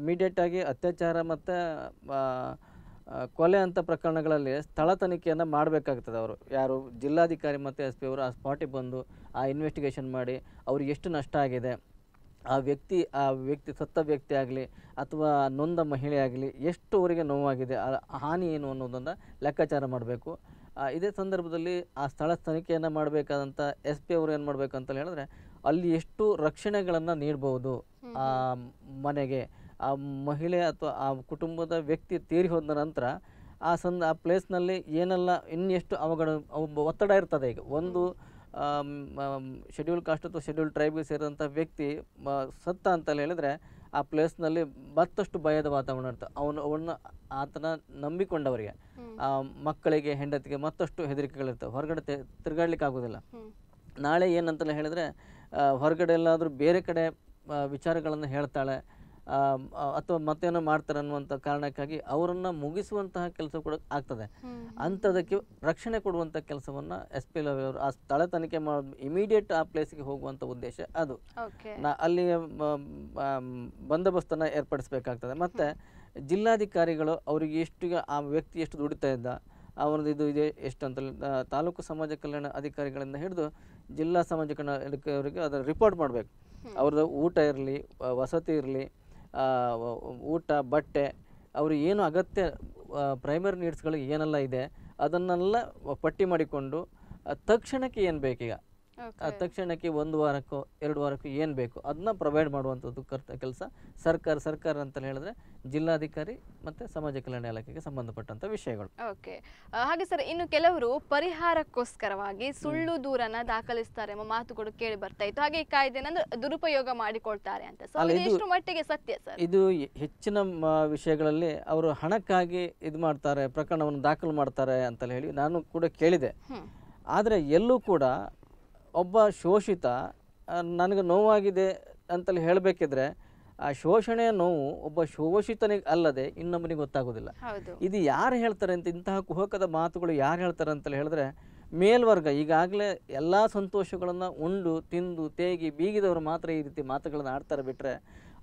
[SPEAKER 2] ಇಮಿಡಿಯೇಟಾಗಿ ಅತ್ಯಾಚಾರ ಮತ್ತು ಕೊಲೆ ಅಂಥ ಪ್ರಕರಣಗಳಲ್ಲಿ ಸ್ಥಳ ತನಿಖೆಯನ್ನು ಮಾಡಬೇಕಾಗ್ತದೆ ಅವರು ಯಾರು ಜಿಲ್ಲಾಧಿಕಾರಿ ಮತ್ತು ಎಸ್ ಪಿ ಅವರು ಆ ಸ್ಪಾಟಿಗೆ ಬಂದು ಆ ಇನ್ವೆಸ್ಟಿಗೇಷನ್ ಮಾಡಿ ಅವ್ರಿಗೆ ಎಷ್ಟು ನಷ್ಟ ಆಗಿದೆ ಆ ವ್ಯಕ್ತಿ ಆ ವ್ಯಕ್ತಿ ಸತ್ತ ವ್ಯಕ್ತಿ ಆಗಲಿ ಅಥವಾ ನೊಂದ ಮಹಿಳೆ ಆಗಲಿ ಎಷ್ಟು ಅವರಿಗೆ ನೋವಾಗಿದೆ ಹಾನಿ ಏನು ಅನ್ನೋದನ್ನು ಲೆಕ್ಕಾಚಾರ ಮಾಡಬೇಕು ಇದೇ ಸಂದರ್ಭದಲ್ಲಿ ಆ ಸ್ಥಳ ತನಿಖೆಯನ್ನು ಮಾಡಬೇಕಾದಂಥ ಎಸ್ ಪಿ ಅವರು ಏನು ಮಾಡಬೇಕಂತ ಹೇಳಿದ್ರೆ ಅಲ್ಲಿ ಎಷ್ಟು ರಕ್ಷಣೆಗಳನ್ನು ನೀಡಬಹುದು ಆ ಮನೆಗೆ ಆ ಮಹಿಳೆ ಅಥವಾ ಆ ಕುಟುಂಬದ ವ್ಯಕ್ತಿ ತೀರಿ ಹೋದ ನಂತರ ಆ ಸಂದ ಆ ಪ್ಲೇಸ್ನಲ್ಲಿ ಏನೆಲ್ಲ ಇನ್ನೆಷ್ಟು ಅವಘಡ ಒತ್ತಡ ಇರ್ತದೆ ಈಗ ಒಂದು ಶೆಡ್ಯೂಲ್ ಕಾಸ್ಟ್ ಅಥವಾ ಶೆಡ್ಯೂಲ್ ಟ್ರೈಬ್ಗೆ ಸೇರಿದಂಥ ವ್ಯಕ್ತಿ ಸತ್ತ ಅಂತ ಹೇಳಿದರೆ ಆ ಪ್ಲೇಸ್ನಲ್ಲಿ ಮತ್ತಷ್ಟು ಭಯದ ವಾತಾವರಣ ಇರ್ತದೆ ಅವನು ಅವನ್ನ ಆತನ ನಂಬಿಕೊಂಡವರಿಗೆ ಆ ಮಕ್ಕಳಿಗೆ ಹೆಂಡತಿಗೆ ಮತ್ತಷ್ಟು ಹೆದರಿಕೆಗಳಿರ್ತವೆ ಹೊರಗಡೆ ತಿರುಗಾಡ್ಲಿಕ್ಕೆ ಆಗೋದಿಲ್ಲ ನಾಳೆ ಏನಂತಲೇ ಹೇಳಿದ್ರೆ ಹೊರಗಡೆ ಎಲ್ಲಾದರೂ ಬೇರೆ ಕಡೆ ವಿಚಾರಗಳನ್ನು ಹೇಳ್ತಾಳೆ ಅಥವಾ ಮತ್ತೇನೋ ಮಾಡ್ತಾರೆ ಅನ್ನುವಂಥ ಕಾರಣಕ್ಕಾಗಿ ಅವರನ್ನು ಮುಗಿಸುವಂತಹ ಕೆಲಸ ಕೂಡ ಆಗ್ತದೆ ಅಂಥದಕ್ಕೆ ರಕ್ಷಣೆ ಕೊಡುವಂಥ ಕೆಲಸವನ್ನು ಎಸ್ ಪಿ ಲವಿ ಆ ಸ್ಥಳ ತನಿಖೆ ಮಾಡೋದು ಇಮಿಡಿಯೇಟ್ ಆ ಪ್ಲೇಸ್ಗೆ ಹೋಗುವಂಥ ಉದ್ದೇಶ ಅದು ನಾ ಅಲ್ಲಿ ಬಂದೋಬಸ್ತನ್ನು ಏರ್ಪಡಿಸಬೇಕಾಗ್ತದೆ ಮತ್ತು ಜಿಲ್ಲಾಧಿಕಾರಿಗಳು ಅವರಿಗೆ ಎಷ್ಟು ಆ ವ್ಯಕ್ತಿ ಎಷ್ಟು ದುಡಿತಾ ಇದ್ದ ಅವರದ್ದು ಇದು ಇದೆ ಎಷ್ಟು ಅಂತ ತಾಲೂಕು ಸಮಾಜ ಕಲ್ಯಾಣ ಅಧಿಕಾರಿಗಳಿಂದ ಹಿಡಿದು ಜಿಲ್ಲಾ ಸಮಾಜ ಕಲ್ಯಾಣ ಅದರ ರಿಪೋರ್ಟ್ ಮಾಡಬೇಕು ಅವ್ರದ್ದು ಊಟ ಇರಲಿ ವಸತಿ ಇರಲಿ ಊಟ ಬಟ್ಟೆ ಅವರು ಏನು ಅಗತ್ಯ ಪ್ರೈಮರಿ ನೀಡ್ಸ್ಗಳಿಗೆ ಏನೆಲ್ಲ ಇದೆ ಅದನ್ನೆಲ್ಲ ಪಟ್ಟಿ ಮಾಡಿಕೊಂಡು ತಕ್ಷಣಕ್ಕೆ ಏನು ಬೇಕೀಗ ತಕ್ಷಣಕ್ಕೆ ಒಂದು ವಾರಕ್ಕೋ ಎರಡು ವಾರಕ್ಕೂ ಏನು ಬೇಕು ಅದನ್ನ ಪ್ರೊವೈಡ್ ಮಾಡುವಂಥದ್ದು ಕರ್ತ ಕೆಲಸ ಸರ್ಕಾರ ಸರ್ಕಾರ ಅಂತ ಹೇಳಿದ್ರೆ ಜಿಲ್ಲಾಧಿಕಾರಿ ಮತ್ತೆ ಸಮಾಜ ಕಲ್ಯಾಣ ಇಲಾಖೆಗೆ ಸಂಬಂಧಪಟ್ಟಂತ ವಿಷಯಗಳು
[SPEAKER 1] ಓಕೆ ಹಾಗೆ ಸರ್ ಇನ್ನು ಕೆಲವರು ಪರಿಹಾರಕ್ಕೋಸ್ಕರವಾಗಿ ಸುಳ್ಳು ದೂರನ್ನ ದಾಖಲಿಸ್ತಾರೆ ಎಂಬ ಮಾತುಗಳು ಕೇಳಿ ಬರ್ತಾ ಇತ್ತು ಹಾಗೆ ಈ ಕಾಯ್ದೆ ದುರುಪಯೋಗ ಮಾಡಿಕೊಳ್ತಾರೆ ಅಂತ ಎಷ್ಟು ಮಟ್ಟಿಗೆ ಸತ್ಯ ಸರ್
[SPEAKER 2] ಇದು ಹೆಚ್ಚಿನ ವಿಷಯಗಳಲ್ಲಿ ಅವರು ಹಣಕ್ಕಾಗಿ ಇದು ಮಾಡ್ತಾರೆ ಪ್ರಕರಣವನ್ನು ದಾಖಲು ಮಾಡ್ತಾರೆ ಅಂತ ಹೇಳಿ ನಾನು ಕೂಡ ಕೇಳಿದೆ ಆದರೆ ಎಲ್ಲೂ ಕೂಡ ಒಬ್ಬ ಶೋಷಿತ ನನಗೆ ನೋವಾಗಿದೆ ಅಂತಲ್ಲಿ ಹೇಳಬೇಕಿದ್ರೆ ಆ ಶೋಷಣೆಯ ನೋವು ಒಬ್ಬ ಶೋಷಿತನಿಗೆ ಅಲ್ಲದೆ ಇನ್ನೊಬ್ಬನಿಗೆ ಗೊತ್ತಾಗೋದಿಲ್ಲ ಇದು ಯಾರು ಹೇಳ್ತಾರೆ ಅಂತ ಇಂತಹ ಕುಹಕದ ಮಾತುಗಳು ಯಾರು ಹೇಳ್ತಾರೆ ಅಂತಲ್ಲಿ ಹೇಳಿದ್ರೆ ಮೇಲ್ವರ್ಗ ಈಗಾಗಲೇ ಎಲ್ಲ ಸಂತೋಷಗಳನ್ನು ಉಂಡು ತಿಂದು ತೇಗಿ ಬೀಗಿದವರು ಮಾತ್ರ ಈ ರೀತಿ ಮಾತುಗಳನ್ನು ಆಡ್ತಾರೆ ಬಿಟ್ಟರೆ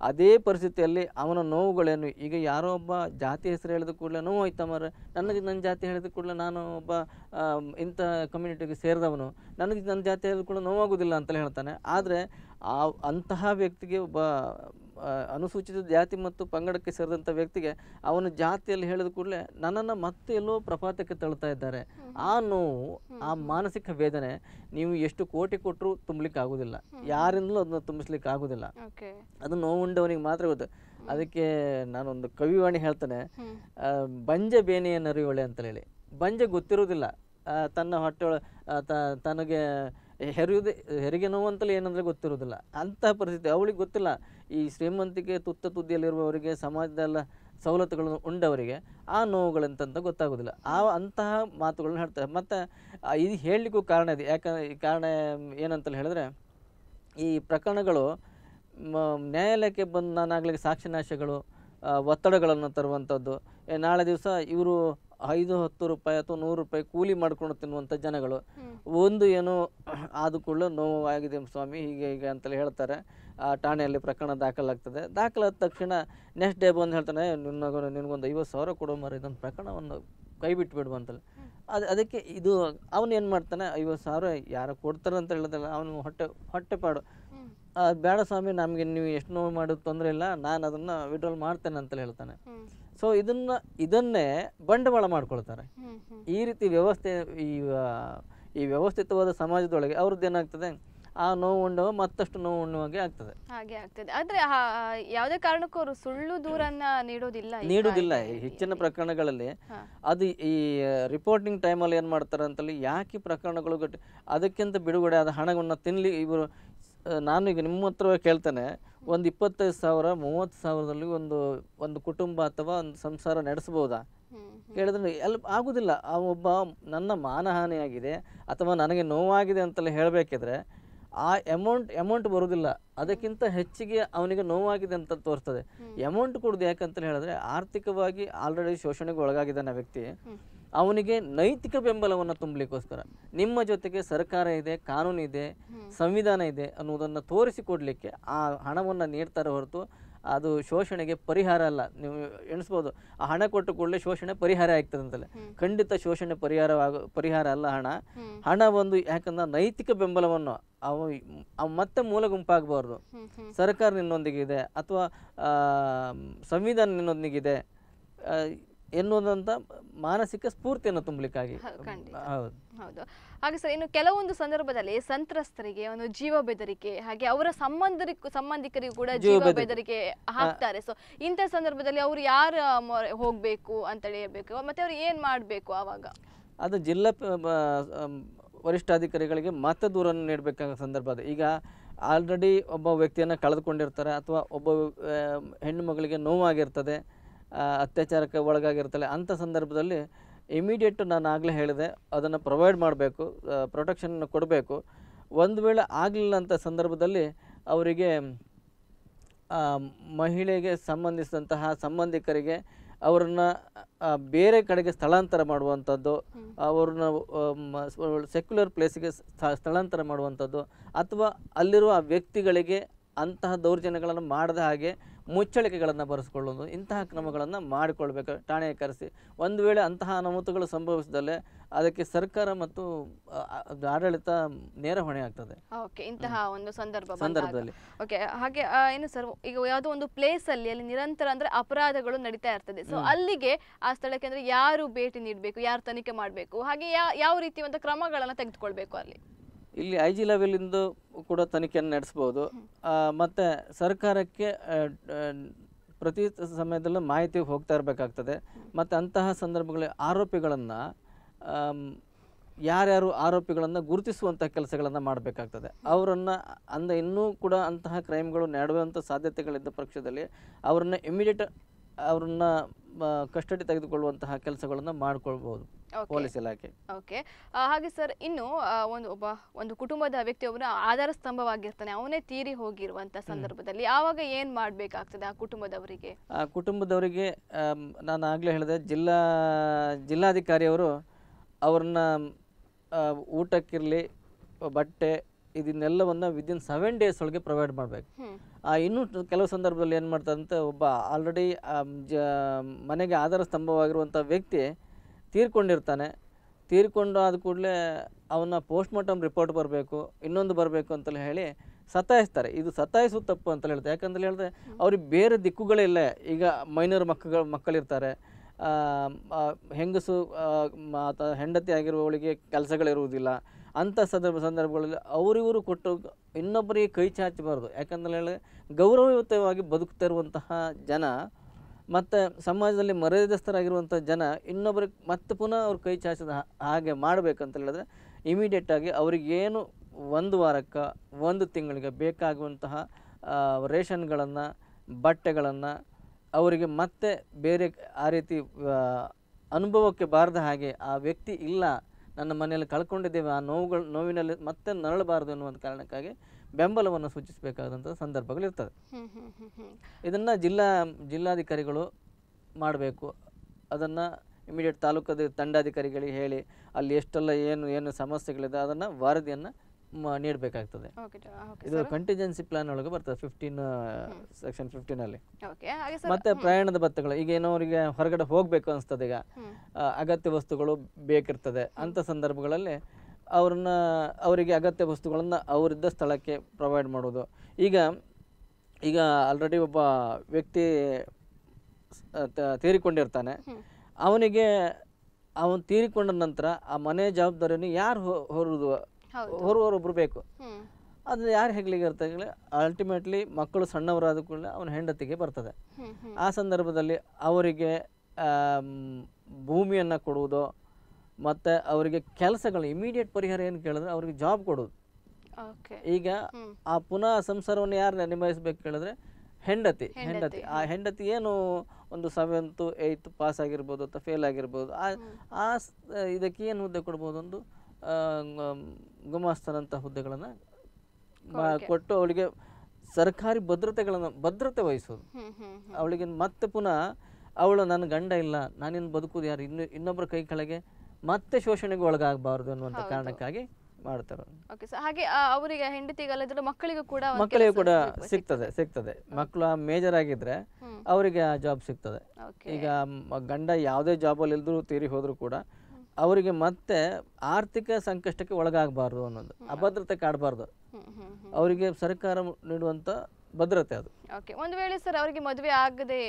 [SPEAKER 2] ಅದೇ ಪರಿಸ್ಥಿತಿಯಲ್ಲಿ ಅವನ ನೋವುಗಳೇನು ಈಗ ಯಾರೋ ಒಬ್ಬ ಜಾತಿ ಹೆಸರು ಹೇಳಿದ ಕೂಡಲೇ ನೋವು ಆಯ್ತಾ ನನಗೆ ನನ್ನ ಜಾತಿ ಹೇಳಿದ ಕೂಡಲೇ ನಾನು ಒಬ್ಬ ಇಂಥ ಕಮ್ಯುನಿಟಿಗೆ ಸೇರಿದವನು ನನಗೆ ನನ್ನ ಜಾತಿ ಹೇಳಿದ ಕೂಡ ನೋವಾಗೋದಿಲ್ಲ ಅಂತಲೇ ಹೇಳ್ತಾನೆ ಆದರೆ ಆ ಅಂತಹ ವ್ಯಕ್ತಿಗೆ ಒಬ್ಬ ಅನುಸೂಚಿತ ಜಾತಿ ಮತ್ತು ಪಂಗಡಕ್ಕೆ ಸೇರಿದಂಥ ವ್ಯಕ್ತಿಗೆ ಅವನ ಜಾತಿಯಲ್ಲಿ ಹೇಳಿದ ಕೂಡಲೇ ನನ್ನನ್ನು ಮತ್ತೆ ಎಲ್ಲೋ ಪ್ರಪಾತಕ್ಕೆ ತಳ್ತಾ ಇದ್ದಾರೆ ಆ ನೋವು ಆ ಮಾನಸಿಕ ವೇದನೆ ನೀವು ಎಷ್ಟು ಕೋಟಿ ಕೊಟ್ಟರು ತುಂಬಲಿಕ್ಕೆ ಆಗುದಿಲ್ಲ ಯಾರಿಂದಲೂ ಅದನ್ನ ತುಂಬಿಸ್ಲಿಕ್ಕೆ ಆಗೋದಿಲ್ಲ ಅದು ನೋವುಂಡವನಿಗೆ ಮಾತ್ರ ಗೊತ್ತು ಅದಕ್ಕೆ ನಾನೊಂದು ಕವಿವಾಣಿ ಹೇಳ್ತಾನೆ ಬಂಜ ಬೇನೆಯ ನರಿಯೊಳೆ ಅಂತ ಹೇಳಿ ಬಂಜೆ ಗೊತ್ತಿರೋದಿಲ್ಲ ತನ್ನ ಹೊಟ್ಟೆ ತನಗೆ ಹೆರಿಯುವುದೇ ಹೆರಿಗೆ ನೋವು ಅಂತಲೇ ಏನಂದರೆ ಗೊತ್ತಿರೋದಿಲ್ಲ ಅಂತಹ ಪರಿಸ್ಥಿತಿ ಅವಳಿಗೆ ಗೊತ್ತಿಲ್ಲ ಈ ಶ್ರೀಮಂತಿಕೆ ತುತ್ತ ತುದಿಯಲ್ಲಿರುವವರಿಗೆ ಸಮಾಜದಲ್ಲ ಸವಲತ್ತುಗಳನ್ನು ಉಂಡವರಿಗೆ ಆ ನೋವುಗಳಂತಂತ ಗೊತ್ತಾಗೋದಿಲ್ಲ ಆ ಅಂತಹ ಮಾತುಗಳನ್ನ ಹೇಳ್ತಾರೆ ಮತ್ತು ಇದು ಹೇಳಲಿಕ್ಕೂ ಕಾರಣ ಇದೆ ಯಾಕಂದರೆ ಈ ಕಾರಣ ಏನಂತಲೇ ಹೇಳಿದ್ರೆ ಈ ಪ್ರಕರಣಗಳು ನ್ಯಾಯಾಲಯಕ್ಕೆ ಬಂದು ನಾನಾಗಲಿಕ್ಕೆ ಸಾಕ್ಷಿನಾಶಗಳು ಒತ್ತಡಗಳನ್ನು ತರುವಂಥದ್ದು ನಾಳೆ ದಿವಸ ಇವರು ಐದು ಹತ್ತು ರೂಪಾಯಿ ಅಥವಾ ನೂರು ರೂಪಾಯಿ ಕೂಲಿ ಮಾಡ್ಕೊಂಡು ತಿನ್ನುವಂಥ ಜನಗಳು ಒಂದು ಏನೋ ಆದ ನೋವು ನೋವಾಗಿದೆ ಸ್ವಾಮಿ ಹೀಗೆ ಹೀಗೆ ಅಂತಲೇ ಹೇಳ್ತಾರೆ ಆ ಠಾಣೆಯಲ್ಲಿ ಪ್ರಕರಣ ದಾಖಲಾಗ್ತದೆ ದಾಖಲಾದ ತಕ್ಷಣ ನೆಕ್ಸ್ಟ್ ಡೇ ಬಂದು ಹೇಳ್ತಾನೆ ನಿನ್ನ ನಿನಗೊಂದು ಐವತ್ತು ಸಾವಿರ ಕೊಡೋ ಮರ ಇದೊಂದು ಪ್ರಕರಣವನ್ನು ಕೈ ಬಿಟ್ಬಿಡು ಅಂತಲ್ಲ ಅದು ಅದಕ್ಕೆ ಇದು ಅವನು ಏನು ಮಾಡ್ತಾನೆ ಐವತ್ತು ಸಾವಿರ ಯಾರು ಕೊಡ್ತಾರೆ ಅಂತ ಹೇಳಿದ್ರೆ ಅವನು ಹೊಟ್ಟೆ ಹೊಟ್ಟೆಪಾಡು ಬೇಡ ಸ್ವಾಮಿ ನಮಗೆ ನೀವು ಎಷ್ಟು ನೋವು ಮಾಡೋದು ತೊಂದರೆ ಇಲ್ಲ ನಾನು ಅದನ್ನು ವಿಡ್ರಾಲ್ ಮಾಡ್ತೇನೆ ಅಂತಲೇ ಹೇಳ್ತಾನೆ ಸೊ ಇದನ್ನ ಇದನ್ನೇ ಬಂಡವಾಳ ಮಾಡ್ಕೊಳ್ತಾರೆ ಈ ರೀತಿ ವ್ಯವಸ್ಥೆ ಈ ಈ ವ್ಯವಸ್ಥಿತವಾದ ಸಮಾಜದೊಳಗೆ ಅವ್ರದ್ದು ಏನಾಗ್ತದೆ ಆ ನೋವು ಉಣ್ಣುವ ಮತ್ತಷ್ಟು ನೋವು ಉಣ್ಣುವಾಗೆ ಆಗ್ತದೆ
[SPEAKER 1] ಹಾಗೆ ಆಗ್ತದೆ ಆದ್ರೆ ಯಾವುದೇ ಕಾರಣಕ್ಕೂ ಅವರು ಸುಳ್ಳು ದೂರನ್ನ ನೀಡೋದಿಲ್ಲ ನೀಡೋದಿಲ್ಲ
[SPEAKER 2] ಹೆಚ್ಚಿನ ಪ್ರಕರಣಗಳಲ್ಲಿ ಅದು ಈ ರಿಪೋರ್ಟಿಂಗ್ ಟೈಮಲ್ಲಿ ಏನ್ ಮಾಡ್ತಾರೆ ಅಂತಲ್ಲಿ ಯಾಕೆ ಪ್ರಕರಣಗಳು ಅದಕ್ಕಿಂತ ಬಿಡುಗಡೆ ಆದ ಹಣವನ್ನು ತಿನ್ಲಿ ಇವರು ನಾನು ಈಗ ನಿಮ್ಮ ಹತ್ರ ಕೇಳ್ತೇನೆ ಒಂದು ಇಪ್ಪತ್ತೈದು ಸಾವಿರ ಮೂವತ್ತು ಸಾವಿರದಲ್ಲಿ ಒಂದು ಒಂದು ಕುಟುಂಬ ಅಥವಾ ಒಂದು ಸಂಸಾರ ನಡೆಸಬಹುದಾ ಕೇಳಿದ್ರೆ ಎಲ್ ಆಗುದಿಲ್ಲ ಆ ಒಬ್ಬ ನನ್ನ ಮಾನಹಾನಿಯಾಗಿದೆ ಅಥವಾ ನನಗೆ ನೋವಾಗಿದೆ ಅಂತೆಲ್ಲ ಹೇಳಬೇಕಿದ್ರೆ ಆ ಅಮೌಂಟ್ ಅಮೌಂಟ್ ಬರುವುದಿಲ್ಲ ಅದಕ್ಕಿಂತ ಹೆಚ್ಚಿಗೆ ಅವನಿಗೆ ನೋವಾಗಿದೆ ಅಂತ ತೋರಿಸ್ತದೆ ಅಮೌಂಟ್ ಕೊಡುದು ಯಾಕಂತ ಹೇಳಿದ್ರೆ ಆರ್ಥಿಕವಾಗಿ ಆಲ್ರೆಡಿ ಶೋಷಣೆಗೆ ಒಳಗಾಗಿದ್ದಾನೆ ವ್ಯಕ್ತಿ ಅವನಿಗೆ ನೈತಿಕ ಬೆಂಬಲವನ್ನು ತುಂಬಲಿಕ್ಕೋಸ್ಕರ ನಿಮ್ಮ ಜೊತೆಗೆ ಸರ್ಕಾರ ಇದೆ ಕಾನೂನು ಇದೆ ಸಂವಿಧಾನ ಇದೆ ಅನ್ನೋದನ್ನು ತೋರಿಸಿಕೊಡಲಿಕ್ಕೆ ಆ ಹಣವನ್ನು ನೀಡ್ತಾರೆ ಹೊರತು ಅದು ಶೋಷಣೆಗೆ ಪರಿಹಾರ ಅಲ್ಲ ನೀವು ಎಣಿಸ್ಬೋದು ಆ ಹಣ ಕೊಟ್ಟು ಕೂಡಲೇ ಶೋಷಣೆ ಪರಿಹಾರ ಆಗ್ತದೆ ಅಂತಲೇ ಖಂಡಿತ ಶೋಷಣೆ ಪರಿಹಾರವಾಗ ಪರಿಹಾರ ಅಲ್ಲ ಹಣ ಹಣ ಒಂದು ಯಾಕಂದ್ರೆ ನೈತಿಕ ಬೆಂಬಲವನ್ನು ಅವ ಮತ್ತೆ ಮೂಲ ಗುಂಪಾಗಬಾರ್ದು ಸರ್ಕಾರ ನಿನ್ನೊಂದಿಗಿದೆ ಅಥವಾ ಸಂವಿಧಾನ ನಿನ್ನೊಂದಿಗಿದೆ ಎನ್ನುವುದಂತ ಮಾನಸಿಕ ಸ್ಫೂರ್ತಿಯನ್ನು ತುಂಬಲಿಕ್ಕಾಗಿ
[SPEAKER 1] ಹೌದು ಹೌದು ಹಾಗೆ ಸರ್ ಇನ್ನು ಕೆಲವೊಂದು ಸಂದರ್ಭದಲ್ಲಿ ಸಂತ್ರಸ್ತರಿಗೆ ಒಂದು ಜೀವ ಬೆದರಿಕೆ ಹಾಗೆ ಅವರ ಸಂಬಂಧರಿಗೂ ಸಂಬಂಧಿಕರಿಗೂ ಕೂಡ ಜೀವ ಬೆದರಿಕೆ ಹಾಕ್ತಾರೆ ಸೊ ಇಂಥ ಸಂದರ್ಭದಲ್ಲಿ ಅವರು ಯಾರ ಹೋಗ್ಬೇಕು ಅಂತ ಹೇಳಬೇಕು ಮತ್ತೆ ಅವ್ರು ಏನ್ ಮಾಡ್ಬೇಕು ಆವಾಗ
[SPEAKER 2] ಅದು ಜಿಲ್ಲಾ ವರಿಷ್ಠಾಧಿಕಾರಿಗಳಿಗೆ ಮತ್ತೆ ದೂರನ್ನು ನೀಡಬೇಕಾದ ಸಂದರ್ಭ ಅದು ಈಗ ಆಲ್ರೆಡಿ ಒಬ್ಬ ವ್ಯಕ್ತಿಯನ್ನು ಕಳೆದುಕೊಂಡಿರ್ತಾರೆ ಅಥವಾ ಒಬ್ಬ ಹೆಣ್ಣು ಮಗಳಿಗೆ ನೋವಾಗಿರ್ತದೆ ಅತ್ಯಾಚಾರಕ್ಕೆ ಒಳಗಾಗಿರ್ತಲ್ಲ ಅಂಥ ಸಂದರ್ಭದಲ್ಲಿ ಇಮಿಡಿಯೇಟ್ ನಾನು ಆಗಲೇ ಹೇಳಿದೆ ಅದನ್ನು ಪ್ರೊವೈಡ್ ಮಾಡಬೇಕು ಪ್ರೊಟೆಕ್ಷನನ್ನು ಕೊಡಬೇಕು ಒಂದು ವೇಳೆ ಆಗಲಿಲ್ಲ ಅಂತ ಸಂದರ್ಭದಲ್ಲಿ ಅವರಿಗೆ ಮಹಿಳೆಗೆ ಸಂಬಂಧಿಸಿದಂತಹ ಸಂಬಂಧಿಕರಿಗೆ ಅವರನ್ನು ಬೇರೆ ಕಡೆಗೆ ಸ್ಥಳಾಂತರ ಮಾಡುವಂಥದ್ದು ಅವ್ರನ್ನ ಸೆಕ್ಯುಲರ್ ಪ್ಲೇಸ್ಗೆ ಸ್ಥಳಾಂತರ ಮಾಡುವಂಥದ್ದು ಅಥವಾ ಅಲ್ಲಿರುವ ವ್ಯಕ್ತಿಗಳಿಗೆ ಅಂತಹ ದೌರ್ಜನ್ಯಗಳನ್ನು ಮಾಡದ ಹಾಗೆ ಮುಚ್ಚಳಿಕೆಗಳನ್ನು ಬರೆಸಿಕೊಳ್ಳೋದು ಇಂತಹ ಕ್ರಮಗಳನ್ನು ಮಾಡಿಕೊಳ್ಬೇಕು ಠಾಣೆ ಕರೆಸಿ ಒಂದು ವೇಳೆ ಅಂತಹ ಅನಾಹುತಗಳು ಸಂಭವಿಸಿದಲ್ಲೇ ಅದಕ್ಕೆ ಸರ್ಕಾರ ಮತ್ತು ಆಡಳಿತ ನೇರ ಹೊಣೆ ಆಗ್ತದೆ
[SPEAKER 1] ಇಂತಹ ಒಂದು ಸಂದರ್ಭ ಸಂದರ್ಭದಲ್ಲಿ ಓಕೆ ಹಾಗೆ ಏನು ಸರ್ ಈಗ ಯಾವುದೋ ಒಂದು ಪ್ಲೇಸ್ ಅಲ್ಲಿ ಅಲ್ಲಿ ನಿರಂತರ ಅಂದ್ರೆ ಅಪರಾಧಗಳು ನಡೀತಾ ಇರ್ತದೆ ಸೊ ಅಲ್ಲಿಗೆ ಆ ಸ್ಥಳಕ್ಕೆ ಅಂದ್ರೆ ಯಾರು ಭೇಟಿ ನೀಡಬೇಕು ಯಾರು ತನಿಖೆ ಮಾಡಬೇಕು ಹಾಗೆ ಯಾವ ರೀತಿ ಒಂದು ಕ್ರಮಗಳನ್ನು ತೆಗೆದುಕೊಳ್ಬೇಕು ಅಲ್ಲಿ
[SPEAKER 2] ಇಲ್ಲಿ ಐ ಜಿ ಲೆವೆಲಿಂದ ಕೂಡ ತನಿಖೆಯನ್ನು ನಡೆಸ್ಬೋದು ಮತ್ತು ಸರ್ಕಾರಕ್ಕೆ ಪ್ರತಿ ಸಮಯದಲ್ಲೂ ಮಾಹಿತಿ ಹೋಗ್ತಾ ಇರಬೇಕಾಗ್ತದೆ ಮತ್ತು ಅಂತಹ ಸಂದರ್ಭಗಳ ಆರೋಪಿಗಳನ್ನು ಯಾರ್ಯಾರು ಆರೋಪಿಗಳನ್ನು ಗುರುತಿಸುವಂಥ ಕೆಲಸಗಳನ್ನು ಮಾಡಬೇಕಾಗ್ತದೆ ಅವರನ್ನು ಅಂದ ಇನ್ನೂ ಕೂಡ ಅಂತಹ ಕ್ರೈಮ್ಗಳು ನಡೆಯುವಂಥ ಸಾಧ್ಯತೆಗಳಿದ್ದ ಪಕ್ಷದಲ್ಲಿ ಅವರನ್ನು ಇಮಿಡಿಯೇಟ್ ಅವ್ರನ್ನ ಕಸ್ಟಡಿ ತೆಗೆದುಕೊಳ್ಳುವಂತಹ ಕೆಲಸಗಳನ್ನು ಮಾಡ್ಕೊಳ್ಬಹುದು ಪೊಲೀಸ್ ಇಲಾಖೆ
[SPEAKER 1] ಓಕೆ ಹಾಗೆ ಸರ್ ಇನ್ನು ಒಂದು ಒಬ್ಬ ಒಂದು ಕುಟುಂಬದ ವ್ಯಕ್ತಿಯೊಬ್ಬನ ಆಧಾರ ಸ್ತಂಭವಾಗಿರ್ತಾನೆ ಅವನೇ ತೀರಿ ಹೋಗಿರುವಂತ ಸಂದರ್ಭದಲ್ಲಿ ಆವಾಗ ಏನ್ ಮಾಡ್ಬೇಕಾಗ್ತದೆ ಆ ಕುಟುಂಬದವರಿಗೆ
[SPEAKER 2] ಆ ಕುಟುಂಬದವರಿಗೆ ನಾನು ಆಗ್ಲೇ ಹೇಳಿದೆ ಜಿಲ್ಲಾ ಜಿಲ್ಲಾಧಿಕಾರಿಯವರು ಅವ್ರನ್ನ ಊಟಕ್ಕಿರಲಿ ಬಟ್ಟೆ ಇದನ್ನೆಲ್ಲವನ್ನು ವಿದಿನ್ ಸೆವೆನ್ ಡೇಸ್ ಒಳಗೆ ಪ್ರೊವೈಡ್ ಮಾಡಬೇಕು ಇನ್ನೂ ಕೆಲವು ಸಂದರ್ಭದಲ್ಲಿ ಏನು ಮಾಡ್ತಾರಂತೆ ಒಬ್ಬ ಆಲ್ರೆಡಿ ಮನೆಗೆ ಆಧಾರ ಸ್ತಂಭವಾಗಿರುವಂಥ ವ್ಯಕ್ತಿ ತೀರ್ಕೊಂಡಿರ್ತಾನೆ ತೀರ್ಕೊಂಡು ಆದ ಕೂಡಲೇ ಅವನ ಪೋಸ್ಟ್ ಮಾರ್ಟಮ್ ರಿಪೋರ್ಟ್ ಬರಬೇಕು ಇನ್ನೊಂದು ಬರಬೇಕು ಅಂತಲೇ ಹೇಳಿ ಸತಾಯಿಸ್ತಾರೆ ಇದು ಸತಾಯಿಸು ತಪ್ಪು ಅಂತಲೇ ಹೇಳ್ತಾರೆ ಯಾಕಂತ ಹೇಳಿದ್ರೆ ಅವ್ರಿಗೆ ಬೇರೆ ದಿಕ್ಕುಗಳೇ ಈಗ ಮೈನರ್ ಮಕ್ಕಳು ಮಕ್ಕಳಿರ್ತಾರೆ ಹೆಂಗಸು ಹೆಂಡತಿ ಆಗಿರುವವಳಿಗೆ ಕೆಲಸಗಳಿರುವುದಿಲ್ಲ ಅಂಥ ಸಂದರ್ಭ ಸಂದರ್ಭಗಳಲ್ಲಿ ಅವರಿವರು ಕೊಟ್ಟು ಇನ್ನೊಬ್ಬರಿಗೆ ಕೈ ಚಾಚಬಾರ್ದು ಯಾಕಂದ್ರೆ ಹೇಳಿ ಗೌರವಯುತವಾಗಿ ಬದುಕ್ತಿರುವಂತಹ ಜನ ಮತ್ತು ಸಮಾಜದಲ್ಲಿ ಮರ್ಯಾದಸ್ಥರಾಗಿರುವಂಥ ಜನ ಇನ್ನೊಬ್ಬರಿಗೆ ಮತ್ತೆ ಪುನಃ ಅವ್ರು ಕೈ ಚಾಚಿದ ಹಾಗೆ ಮಾಡಬೇಕಂತ ಹೇಳಿದ್ರೆ ಇಮಿಡಿಯೇಟಾಗಿ ಅವರಿಗೇನು ಒಂದು ವಾರಕ್ಕೆ ಒಂದು ತಿಂಗಳಿಗೆ ಬೇಕಾಗುವಂತಹ ರೇಷನ್ಗಳನ್ನು ಬಟ್ಟೆಗಳನ್ನು ಅವರಿಗೆ ಮತ್ತೆ ಬೇರೆ ಆ ರೀತಿ ಅನುಭವಕ್ಕೆ ಬಾರದ ಹಾಗೆ ಆ ವ್ಯಕ್ತಿ ಇಲ್ಲ ನನ್ನ ಮನೆಯಲ್ಲಿ ಕಳ್ಕೊಂಡಿದ್ದೇವೆ ಆ ನೋವುಗಳು ನೋವಿನಲ್ಲಿ ಮತ್ತೆ ನರಳಬಾರದು ಎನ್ನುವಂಥ ಕಾರಣಕ್ಕಾಗಿ ಬೆಂಬಲವನ್ನು ಸೂಚಿಸಬೇಕಾದಂಥ ಸಂದರ್ಭಗಳು ಇರ್ತದೆ ಇದನ್ನು ಜಿಲ್ಲಾ ಜಿಲ್ಲಾಧಿಕಾರಿಗಳು ಮಾಡಬೇಕು ಅದನ್ನು ಇಮಿಡಿಯೇಟ್ ತಾಲೂಕದ ತಂಡಾಧಿಕಾರಿಗಳಿಗೆ ಹೇಳಿ ಅಲ್ಲಿ ಎಷ್ಟೆಲ್ಲ ಏನು ಏನು ಸಮಸ್ಯೆಗಳಿದೆ ಅದನ್ನು ವರದಿಯನ್ನು ನೀಡಬೇಕಾಗ್ತದೆ ಇದು ಕಂಟಿಜೆನ್ಸಿ ಪ್ಲಾನ್ ಒಳಗೆ ಬರ್ತದೆ ಫಿಫ್ಟೀನ್ ಸೆಕ್ಷನ್ ಫಿಫ್ಟೀನ್ ಅಲ್ಲಿ
[SPEAKER 3] ಮತ್ತೆ ಪ್ರಯಾಣದ
[SPEAKER 2] ಭತ್ತಗಳು ಈಗ ಏನೋ ಅವರಿಗೆ ಹೊರಗಡೆ ಹೋಗ್ಬೇಕು ಅನಿಸ್ತದೆ ಈಗ ಅಗತ್ಯ ವಸ್ತುಗಳು ಬೇಕಿರ್ತದೆ ಅಂತ ಸಂದರ್ಭಗಳಲ್ಲಿ ಅವ್ರನ್ನ ಅವರಿಗೆ ಅಗತ್ಯ ವಸ್ತುಗಳನ್ನು ಅವರಿದ್ದ ಸ್ಥಳಕ್ಕೆ ಪ್ರೊವೈಡ್ ಮಾಡೋದು ಈಗ ಈಗ ಆಲ್ರೆಡಿ ಒಬ್ಬ ವ್ಯಕ್ತಿ ತೀರಿಕೊಂಡಿರ್ತಾನೆ ಅವನಿಗೆ ಅವನು ತೀರಿಕೊಂಡ ನಂತರ ಆ ಮನೆ ಜವಾಬ್ದಾರಿಯನ್ನು ಯಾರು ಹೊರದು ಒಬ್ರು ಬೇಕು ಅದನ್ನ ಯಾರು ಹೆಗ್ಲಿಗೆ ಇರ್ತದೆ ಅಲ್ಟಿಮೇಟ್ಲಿ ಮಕ್ಕಳು ಸಣ್ಣವರಾದ ಕೂಡಲೇ ಅವನ ಹೆಂಡತಿಗೆ ಬರ್ತದೆ ಆ ಸಂದರ್ಭದಲ್ಲಿ ಅವರಿಗೆ ಭೂಮಿಯನ್ನು ಕೊಡುವುದು ಮತ್ತು ಅವರಿಗೆ ಕೆಲಸಗಳು ಇಮಿಡಿಯೇಟ್ ಪರಿಹಾರ ಏನು ಕೇಳಿದ್ರೆ ಅವರಿಗೆ ಜಾಬ್ ಕೊಡೋದು ಈಗ ಆ ಪುನಃ ಸಂಸಾರವನ್ನು ಯಾರು ನಿಭಾಯಿಸ್ಬೇಕು ಕೇಳಿದ್ರೆ ಹೆಂಡತಿ ಹೆಂಡತಿ ಆ ಹೆಂಡತಿ ಏನು ಒಂದು ಸೆವೆಂತ್ ಏಯ್ತ್ ಪಾಸ್ ಆಗಿರ್ಬೋದು ಅಥವಾ ಫೇಲ್ ಆಗಿರ್ಬೋದು ಆ ಇದಕ್ಕೆ ಏನು ಹುದ್ದೆ ಕೊಡ್ಬೋದು ಒಂದು ಗುಮಾಸ್ತನಂಥ ಹುದ್ದೆಗಳನ್ನ ಕೊಟ್ಟು ಅವಳಿಗೆ ಸರ್ಕಾರಿ ಭದ್ರತೆಗಳನ್ನ ಭದ್ರತೆ ವಹಿಸೋದು ಅವಳಿಗೆ ಮತ್ತೆ ಪುನಃ ಅವಳು ನನ್ನ ಗಂಡ ಇಲ್ಲ ನಾನಿನ್ನು ಬದುಕುದು ಯಾರು ಇನ್ನು ಇನ್ನೊಬ್ಬರ ಕೈ ಕೆಳಗೆ ಮತ್ತೆ ಶೋಷಣೆಗೆ ಒಳಗಾಗಬಾರದು ಅನ್ನುವಂತ ಕಾರಣಕ್ಕಾಗಿ ಮಾಡ್ತಾರೆ
[SPEAKER 1] ಹಾಗೆ ಅವರಿಗೆ ಹೆಂಡತಿಗಲ್ಲದಿಲ್ಲ ಮಕ್ಕಳಿಗೂ ಕೂಡ ಮಕ್ಕಳಿಗೂ ಕೂಡ
[SPEAKER 2] ಸಿಗ್ತದೆ ಸಿಗ್ತದೆ ಮಕ್ಕಳು ಮೇಜರ್ ಆಗಿದ್ರೆ ಅವರಿಗೆ ಆ ಜಾಬ್ ಸಿಗ್ತದೆ ಈಗ ಗಂಡ ಯಾವುದೇ ಜಾಬಲ್ಲಿ ಇಲ್ದರೂ ತೀರಿ ಹೋದ್ರು ಕೂಡ ಅವರಿಗೆ ಮತ್ತೆ ಆರ್ಥಿಕ ಸಂಕಷ್ಟಕ್ಕೆ ಒಳಗಾಗಬಾರ್ದು ಅನ್ನೋದು ಅಭದ್ರತೆ ಕಾಡಬಾರ್ದು ಅವರಿಗೆ ಸರ್ಕಾರ ನೀಡುವಂತ ಭದ್ರತೆ ಅದು
[SPEAKER 1] ಓಕೆ ಒಂದು ವೇಳೆ ಸರ್ ಅವರಿಗೆ ಮದುವೆ ಆಗದೆ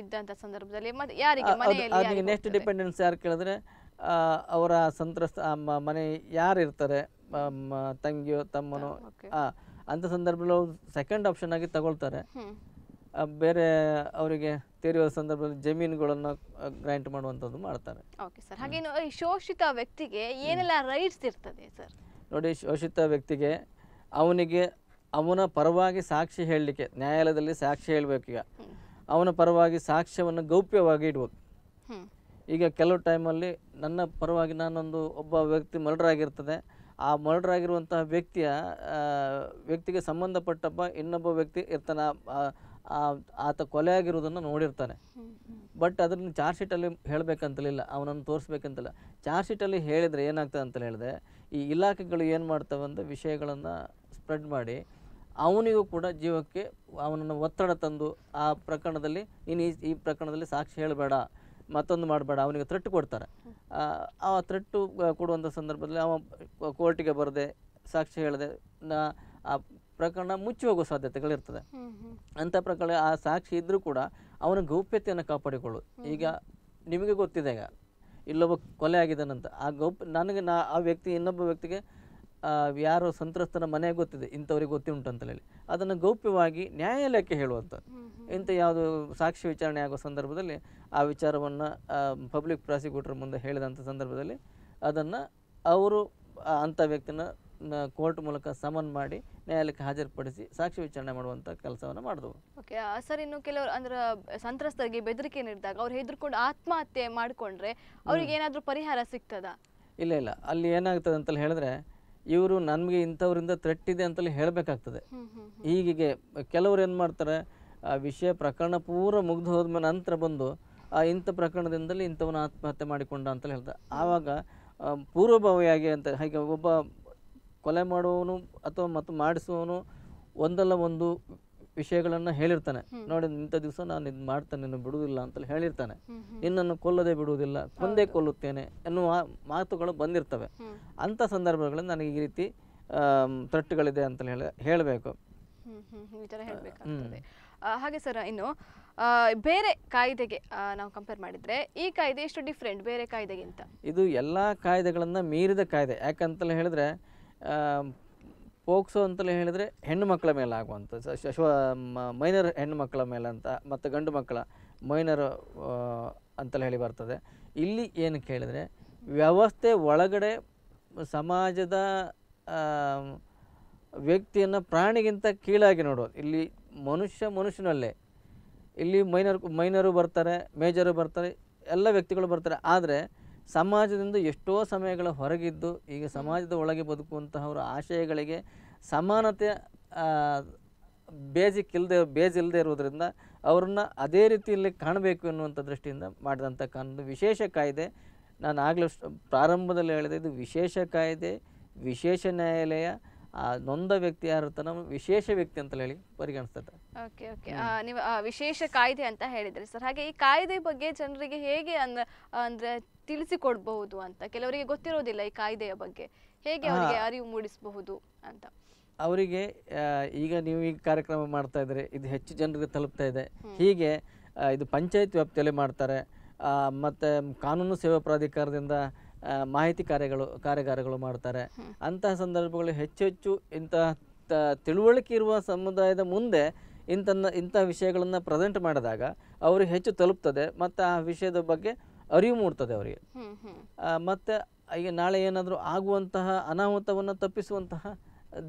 [SPEAKER 1] ಇದ್ದಂತ ಸಂದರ್ಭದಲ್ಲಿ ಮತ್ತೆ ಯಾರಿಗೆ ಅದಕ್ಕೆ
[SPEAKER 2] ನೆಕ್ಸ್ಟ್ ಡಿಪೆಂಡೆನ್ಸ್ ಯಾರು ಕೇಳಿದ್ರೆ ಅವರ ಸಂತ್ರಸ್ತ ಮನೆ ಯಾರು ಇರ್ತಾರೆ ತಂಗಿಯೋ ತಮ್ಮನೋ ಅಂತ ಸಂದರ್ಭದಲ್ಲಿ ಸೆಕೆಂಡ್ ಆಪ್ಷನ್ ಆಗಿ ತಗೊಳ್ತಾರೆ ಬೇರೆ ಅವರಿಗೆ ತೆರೆಯುವ ಸಂದರ್ಭದಲ್ಲಿ ಜಮೀನುಗಳನ್ನು ಗ್ರ್ಯಾಂಟ್ ಮಾಡುವಂಥದ್ದು ಮಾಡ್ತಾರೆ
[SPEAKER 1] ಓಕೆ ಸರ್ ಹಾಗೇನು ಶೋಷಿತ ವ್ಯಕ್ತಿಗೆ ಏನೆಲ್ಲ ರೈಟ್ಸ್ ಇರ್ತದೆ ಸರ್
[SPEAKER 2] ನೋಡಿ ಶೋಷಿತ ವ್ಯಕ್ತಿಗೆ ಅವನಿಗೆ ಅವನ ಪರವಾಗಿ ಸಾಕ್ಷಿ ಹೇಳಲಿಕ್ಕೆ ನ್ಯಾಯಾಲಯದಲ್ಲಿ ಸಾಕ್ಷಿ ಹೇಳಬೇಕು ಈಗ ಅವನ ಪರವಾಗಿ ಸಾಕ್ಷ್ಯವನ್ನು ಗೌಪ್ಯವಾಗಿ ಇಡಬೇಕು ಈಗ ಕೆಲವು ಟೈಮಲ್ಲಿ ನನ್ನ ಪರವಾಗಿ ನಾನೊಂದು ಒಬ್ಬ ವ್ಯಕ್ತಿ ಮರ್ಡರ್ ಆಗಿರ್ತದೆ ಆ ಮರ್ಡರ್ ಆಗಿರುವಂತಹ ವ್ಯಕ್ತಿಯ ವ್ಯಕ್ತಿಗೆ ಸಂಬಂಧಪಟ್ಟಪ್ಪ ಇನ್ನೊಬ್ಬ ವ್ಯಕ್ತಿ ಇರ್ತಾನೆ ಆತ ಕೊಲೆ ಆಗಿರುವುದನ್ನು ನೋಡಿರ್ತಾನೆ ಬಟ್ ಅದನ್ನು ಚಾರ್ಜ್ ಶೀಟಲ್ಲಿ ಹೇಳಬೇಕಂತಲಿಲ್ಲ ಅವನನ್ನು ತೋರಿಸ್ಬೇಕಂತಿಲ್ಲ ಚಾರ್ಜ್ ಶೀಟಲ್ಲಿ ಹೇಳಿದರೆ ಏನಾಗ್ತದೆ ಅಂತ ಹೇಳಿದೆ ಈ ಇಲಾಖೆಗಳು ಏನು ಮಾಡ್ತವೆ ಅಂದರೆ ವಿಷಯಗಳನ್ನು ಸ್ಪ್ರೆಡ್ ಮಾಡಿ ಅವನಿಗೂ ಕೂಡ ಜೀವಕ್ಕೆ ಅವನನ್ನು ಒತ್ತಡ ತಂದು ಆ ಪ್ರಕರಣದಲ್ಲಿ ನೀನು ಈ ಈ ಪ್ರಕರಣದಲ್ಲಿ ಸಾಕ್ಷಿ ಹೇಳಬೇಡ ಮತ್ತೊಂದು ಮಾಡಬೇಡ ಅವನಿಗೆ ಥ್ರೆಟ್ ಕೊಡ್ತಾರೆ ಆ ಥ್ರೆಟ್ಟು ಕೊಡುವಂಥ ಸಂದರ್ಭದಲ್ಲಿ ಅವ ಕೋರ್ಟಿಗೆ ಬರದೆ ಸಾಕ್ಷಿ ಹೇಳದೆ ಆ ಪ್ರಕರಣ ಮುಚ್ಚಿ ಹೋಗುವ ಸಾಧ್ಯತೆಗಳಿರ್ತದೆ ಅಂಥ ಪ್ರಕರಣ ಆ ಸಾಕ್ಷಿ ಇದ್ದರೂ ಕೂಡ ಅವನ ಗೌಪ್ಯತೆಯನ್ನು ಕಾಪಾಡಿಕೊಳ್ಳು ಈಗ ನಿಮಗೆ ಗೊತ್ತಿದೆ ಈಗ ಇಲ್ಲೊಬ್ಬ ಕೊಲೆ ಆಗಿದ್ದಾನಂತ ಆ ಗೌಪ್ಯ ನನಗೆ ನಾ ಆ ವ್ಯಕ್ತಿ ಇನ್ನೊಬ್ಬ ವ್ಯಕ್ತಿಗೆ ಯಾರೋ ಸಂತ್ರಸ್ತನ ಮನೆ ಗೊತ್ತಿದೆ ಇಂಥವ್ರಿಗೆ ಗೊತ್ತಿ ಉಂಟು ಅಂತ ಹೇಳಿ ಅದನ್ನು ಗೌಪ್ಯವಾಗಿ ನ್ಯಾಯಾಲಯಕ್ಕೆ ಹೇಳುವಂಥ ಇಂಥ ಯಾವುದು ಸಾಕ್ಷಿ ವಿಚಾರಣೆ ಆಗುವ ಸಂದರ್ಭದಲ್ಲಿ ಆ ವಿಚಾರವನ್ನು ಪಬ್ಲಿಕ್ ಪ್ರಾಸಿಕ್ಯೂಟರ್ ಮುಂದೆ ಹೇಳಿದಂಥ ಸಂದರ್ಭದಲ್ಲಿ ಅದನ್ನು ಅವರು ಅಂಥ ವ್ಯಕ್ತಿನ ಕೋರ್ಟ್ ಮೂಲಕ ಸಮನ್ ಮಾಡಿ ನ್ಯಾಯಾಲಯಕ್ಕೆ ಹಾಜರುಪಡಿಸಿ ಸಾಕ್ಷಿ ವಿಚಾರಣೆ ಮಾಡುವಂಥ ಕೆಲಸವನ್ನು ಮಾಡಿದವು
[SPEAKER 1] ಓಕೆ ಸರ್ ಇನ್ನು ಕೆಲವರು ಅಂದ್ರೆ ಸಂತ್ರಸ್ತರಿಗೆ ಬೆದರಿಕೆ ನೀಡಿದಾಗ ಅವ್ರು ಹೆದರ್ಕೊಂಡು ಆತ್ಮಹತ್ಯೆ ಮಾಡಿಕೊಂಡ್ರೆ ಅವ್ರಿಗೆ ಏನಾದರೂ ಪರಿಹಾರ ಸಿಗ್ತದ
[SPEAKER 2] ಇಲ್ಲ ಇಲ್ಲ ಅಲ್ಲಿ ಏನಾಗ್ತದೆ ಅಂತ ಹೇಳಿದ್ರೆ ಇವರು ನಮಗೆ ಇಂಥವರಿಂದ ಇದೆ ಅಂತಲೇ ಹೇಳಬೇಕಾಗ್ತದೆ ಹೀಗೆ ಕೆಲವರು ಏನು ಮಾಡ್ತಾರೆ ಆ ವಿಷಯ ಪ್ರಕರಣ ಪೂರ ಮುಗಿದು ಹೋದ್ಮೇಲೆ ನಂತರ ಬಂದು ಆ ಇಂಥ ಪ್ರಕರಣದಿಂದಲೇ ಇಂಥವನ್ನ ಆತ್ಮಹತ್ಯೆ ಮಾಡಿಕೊಂಡ ಅಂತಲೇ ಹೇಳ್ತಾರೆ ಆವಾಗ ಪೂರ್ವಭಾವಿಯಾಗಿ ಅಂತ ಹಾಗೆ ಒಬ್ಬ ಕೊಲೆ ಮಾಡುವವನು ಅಥವಾ ಮತ್ತು ಮಾಡಿಸುವವನು ಒಂದಲ್ಲ ಒಂದು ವಿಷಯಗಳನ್ನು ಹೇಳಿರ್ತಾನೆ ನೋಡಿ ಇಂಥ ದಿವಸ ನಾನು ಇದು ಮಾಡ್ತಾನೆ ನಿನ್ನ ಬಿಡುವುದಿಲ್ಲ ಅಂತ ಹೇಳಿರ್ತಾನೆ ನಿನ್ನನ್ನು ಕೊಲ್ಲದೆ ಬಿಡುವುದಿಲ್ಲ ಕೊಂದೇ ಕೊಲ್ಲುತ್ತೇನೆ ಎನ್ನುವ ಮಾತುಗಳು ಬಂದಿರ್ತವೆ ಅಂತ ಸಂದರ್ಭಗಳಲ್ಲಿ ನನಗೆ ಈ ರೀತಿ ತಟ್ಟುಗಳಿದೆ ಅಂತ ಹೇಳಿ ಹೇಳಬೇಕು
[SPEAKER 1] ಹಾಗೆ ಸರ್ ಇನ್ನು ಬೇರೆ ಕಾಯ್ದೆಗೆ ನಾವು ಕಂಪೇರ್ ಮಾಡಿದ್ರೆ ಈ ಕಾಯ್ದೆ ಎಷ್ಟು ಡಿಫ್ರೆಂಟ್ ಬೇರೆ ಕಾಯ್ದೆಗಿಂತ
[SPEAKER 2] ಇದು ಎಲ್ಲ ಕಾಯ್ದೆಗಳನ್ನ ಮೀರಿದ ಕಾಯ್ದೆ ಯಾಕಂತ ಹೇಳಿದ್ರೆ ಪೋಕ್ಸೋ ಅಂತಲೇ ಹೇಳಿದರೆ ಹೆಣ್ಣು ಮಕ್ಕಳ ಮೇಲೆ ಆಗುವಂಥದ್ದು ಶಶ್ವ ಮೈನರ್ ಹೆಣ್ಣು ಮಕ್ಕಳ ಮೇಲೆ ಅಂತ ಮತ್ತು ಗಂಡು ಮಕ್ಕಳ ಮೈನರ್ ಅಂತಲೇ ಹೇಳಿ ಬರ್ತದೆ ಇಲ್ಲಿ ಏನು ಕೇಳಿದರೆ ವ್ಯವಸ್ಥೆ ಒಳಗಡೆ ಸಮಾಜದ ವ್ಯಕ್ತಿಯನ್ನು ಪ್ರಾಣಿಗಿಂತ ಕೀಳಾಗಿ ನೋಡೋದು ಇಲ್ಲಿ ಮನುಷ್ಯ ಮನುಷ್ಯನಲ್ಲೇ ಇಲ್ಲಿ ಮೈನರ್ ಮೈನರು ಬರ್ತಾರೆ ಮೇಜರು ಬರ್ತಾರೆ ಎಲ್ಲ ವ್ಯಕ್ತಿಗಳು ಬರ್ತಾರೆ ಆದರೆ ಸಮಾಜದಿಂದ ಎಷ್ಟೋ ಸಮಯಗಳ ಹೊರಗಿದ್ದು ಈಗ ಸಮಾಜದ ಒಳಗೆ ಬದುಕುವಂತಹವ್ರ ಆಶಯಗಳಿಗೆ ಸಮಾನತೆ ಬೇಜಿಕ್ ಇಲ್ಲದೆ ಬೇಜ್ ಇಲ್ಲದೆ ಅವ್ರನ್ನ ಅದೇ ರೀತಿಯಲ್ಲಿ ಕಾಣಬೇಕು ಎನ್ನುವಂಥ ದೃಷ್ಟಿಯಿಂದ ಮಾಡಿದಂಥ ಕಾನೂನು ವಿಶೇಷ ಕಾಯ್ದೆ ನಾನು ಆಗಲೂ ಪ್ರಾರಂಭದಲ್ಲಿ ಹೇಳಿದೆ ಇದು ವಿಶೇಷ ಕಾಯ್ದೆ ವಿಶೇಷ ನ್ಯಾಯಾಲಯ ಆ ನೊಂದ ವ್ಯಕ್ತಿ ಯಾರತನ ವಿಶೇಷ ವ್ಯಕ್ತಿ ಅಂತ ಹೇಳಿ ಪರಿಗಣಿಸ್ತದೆ
[SPEAKER 1] ಓಕೆ ಓಕೆ ನೀವು ವಿಶೇಷ ಕಾಯ್ದೆ ಅಂತ ಹೇಳಿದ್ರಿ ಸರ್ ಹಾಗೆ ಈ ಕಾಯ್ದೆ ಬಗ್ಗೆ ಜನರಿಗೆ ಹೇಗೆ ಅಂದ್ರೆ ಅಂದ್ರೆ ಕೊಡಬಹುದು ಅಂತ ಕೆಲವರಿಗೆ ಗೊತ್ತಿರೋದಿಲ್ಲ ಈ ಕಾಯ್ದೆಯ ಬಗ್ಗೆ ಹೇಗೆ ಅವರಿಗೆ ಅರಿವು ಮೂಡಿಸಬಹುದು ಅಂತ
[SPEAKER 2] ಅವರಿಗೆ ಈಗ ನೀವು ಈ ಕಾರ್ಯಕ್ರಮ ಮಾಡ್ತಾ ಇದ್ರೆ ಇದು ಹೆಚ್ಚು ಜನರಿಗೆ ತಲುಪ್ತಾ ಇದೆ ಹೀಗೆ ಇದು ಪಂಚಾಯತ್ ವ್ಯಾಪ್ತಿಯಲ್ಲಿ ಮಾಡ್ತಾರೆ ಮತ್ತೆ ಕಾನೂನು ಸೇವಾ ಪ್ರಾಧಿಕಾರದಿಂದ ಮಾಹಿತಿ ಕಾರ್ಯಗಳು ಕಾರ್ಯಾಗಾರಗಳು ಮಾಡ್ತಾರೆ ಅಂತಹ ಸಂದರ್ಭಗಳು ಹೆಚ್ಚು ಹೆಚ್ಚು ಇಂತಹ ತಿಳುವಳಿಕೆ ಇರುವ ಸಮುದಾಯದ ಮುಂದೆ ಇಂಥ ಇಂಥ ವಿಷಯಗಳನ್ನು ಪ್ರೆಸೆಂಟ್ ಮಾಡಿದಾಗ ಅವ್ರಿಗೆ ಹೆಚ್ಚು ತಲುಪ್ತದೆ ಮತ್ತು ಆ ವಿಷಯದ ಬಗ್ಗೆ ಅರಿವು ಮೂಡ್ತದೆ ಅವರಿಗೆ ಮತ್ತು ಈಗ ನಾಳೆ ಏನಾದರೂ ಆಗುವಂತಹ ಅನಾಹುತವನ್ನು ತಪ್ಪಿಸುವಂತಹ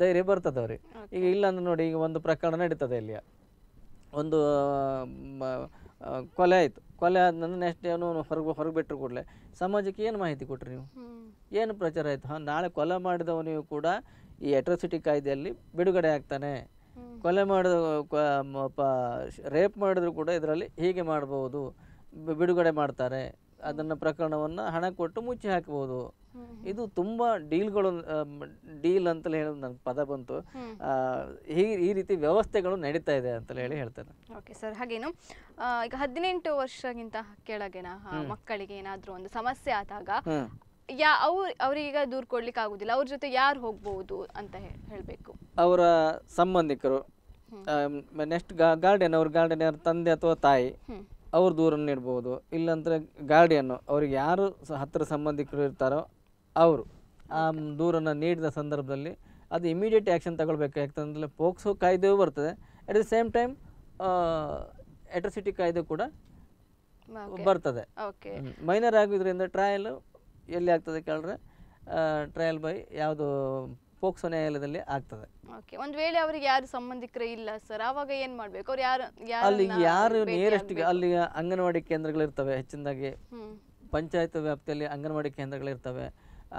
[SPEAKER 2] ಧೈರ್ಯ ಬರ್ತದೆ ಅವ್ರಿಗೆ ಈಗ ಇಲ್ಲಾಂದ್ರೆ ನೋಡಿ ಈಗ ಒಂದು ಪ್ರಕರಣ ನಡೀತದೆ ಇಲ್ಲಿಯ ಒಂದು ಕೊಲೆ ಆಯಿತು ಕೊಲೆ ಆದ ನಂತರ ನೆಕ್ಸ್ಟ್ ಅವನು ಹೊರಗೆ ಹೊರಗೆ ಬಿಟ್ಟರು ಕೂಡಲೇ ಸಮಾಜಕ್ಕೆ ಏನು ಮಾಹಿತಿ ಕೊಟ್ರಿ ನೀವು ಏನು ಪ್ರಚಾರ ಆಯಿತು ಹಾಂ ನಾಳೆ ಕೊಲೆ ಮಾಡಿದವನಿಗೂ ಕೂಡ ಈ ಅಟ್ರಾಸಿಟಿ ಕಾಯ್ದೆಯಲ್ಲಿ ಬಿಡುಗಡೆ ಆಗ್ತಾನೆ ಕೊಲೆ ಮಾಡಿದ ರೇಪ್ ಮಾಡಿದ್ರು ಕೂಡ ಇದರಲ್ಲಿ ಹೀಗೆ ಮಾಡ್ಬೋದು ಬಿಡುಗಡೆ ಮಾಡ್ತಾರೆ ಅದನ್ನು ಪ್ರಕರಣವನ್ನು ಹಣ ಕೊಟ್ಟು ಮುಚ್ಚಿ ಹಾಕಬಹುದು ಇದು ತುಂಬಾ ಡೀಲ್ಗಳು ಡೀಲ್ ಅಂತಲೇ ಹೇಳೋದು ನನ್ನ ಪದ ಬಂತು ಈ ರೀತಿ ವ್ಯವಸ್ಥೆಗಳು ನಡೀತಾ ಇದೆ ಅಂತ ಹೇಳಿ ಹೇಳ್ತಾರೆ
[SPEAKER 1] ಓಕೆ ಸರ್ ಹಾಗೇನು ಈಗ ಹದಿನೆಂಟು ವರ್ಷಗಿಂತ ಕೆಳಗೆನ ಮಕ್ಕಳಿಗೆ ಏನಾದರೂ ಒಂದು ಸಮಸ್ಯೆ ಆದಾಗ ಯಾ ಅವ್ರು ದೂರ ಕೊಡ್ಲಿಕ್ಕೆ ಆಗುದಿಲ್ಲ ಅವ್ರ ಜೊತೆ ಯಾರು ಹೋಗ್ಬಹುದು ಅಂತ ಹೇಳಬೇಕು
[SPEAKER 2] ಅವರ ಸಂಬಂಧಿಕರು ನೆಕ್ಸ್ಟ್ ಗಾರ್ಡನ್ ಅವ್ರ ಗಾರ್ಡನ್ ತಂದೆ ಅಥವಾ ತಾಯಿ ಅವ್ರ ದೂರನ್ನು ನೀಡ್ಬೋದು ಇಲ್ಲಾಂದರೆ ಗಾರ್ಡಿಯನ್ನು ಅವ್ರಿಗೆ ಯಾರು ಸ ಹತ್ತಿರ ಸಂಬಂಧಿಕರು ಇರ್ತಾರೋ ಅವರು ಆ ದೂರನ್ನು ನೀಡಿದ ಸಂದರ್ಭದಲ್ಲಿ ಅದು ಇಮಿಡಿಯೇಟ್ ಆ್ಯಕ್ಷನ್ ತಗೊಳ್ಬೇಕು ಯಾಕಂದರೆ ಪೋಕ್ಸೋ ಕಾಯ್ದೆಯೂ ಬರ್ತದೆ at the same time atrocity ಕಾಯ್ದೆ ಕೂಡ ಬರ್ತದೆ ಮೈನರ್ ಆಗಿದ್ರಿಂದ ಟ್ರಯಲ್ ಎಲ್ಲಿ ಆಗ್ತದೆ ಕೇಳಿದ್ರೆ ಟ್ರಯಲ್ ಬೈ ಯಾವುದು ಪೋಕ್ಸೋ ನ್ಯಾಯಾಲಯದಲ್ಲಿ ಆಗ್ತದೆ ಒಂದ್
[SPEAKER 1] ವೇಳೆ ಅವರಿಗೆ ಯಾರು ಸಂಬಂಧಿಕರ ಇಲ್ಲ ಸರ್ ಅವಾಗ ಏನ್ ಮಾಡ್ಬೇಕು ಅವ್ರು ಯಾರು ಅಲ್ಲಿ ಯಾರು ನಿಯರೆಸ್ಟ್
[SPEAKER 2] ಅಲ್ಲಿ ಅಂಗನವಾಡಿ ಕೇಂದ್ರಗಳಿರ್ತವೆ ಹೆಚ್ಚಿನದಾಗಿ ಪಂಚಾಯತ್ ವ್ಯಾಪ್ತಿಯಲ್ಲಿ ಅಂಗನವಾಡಿ ಕೇಂದ್ರಗಳಿರ್ತವೆ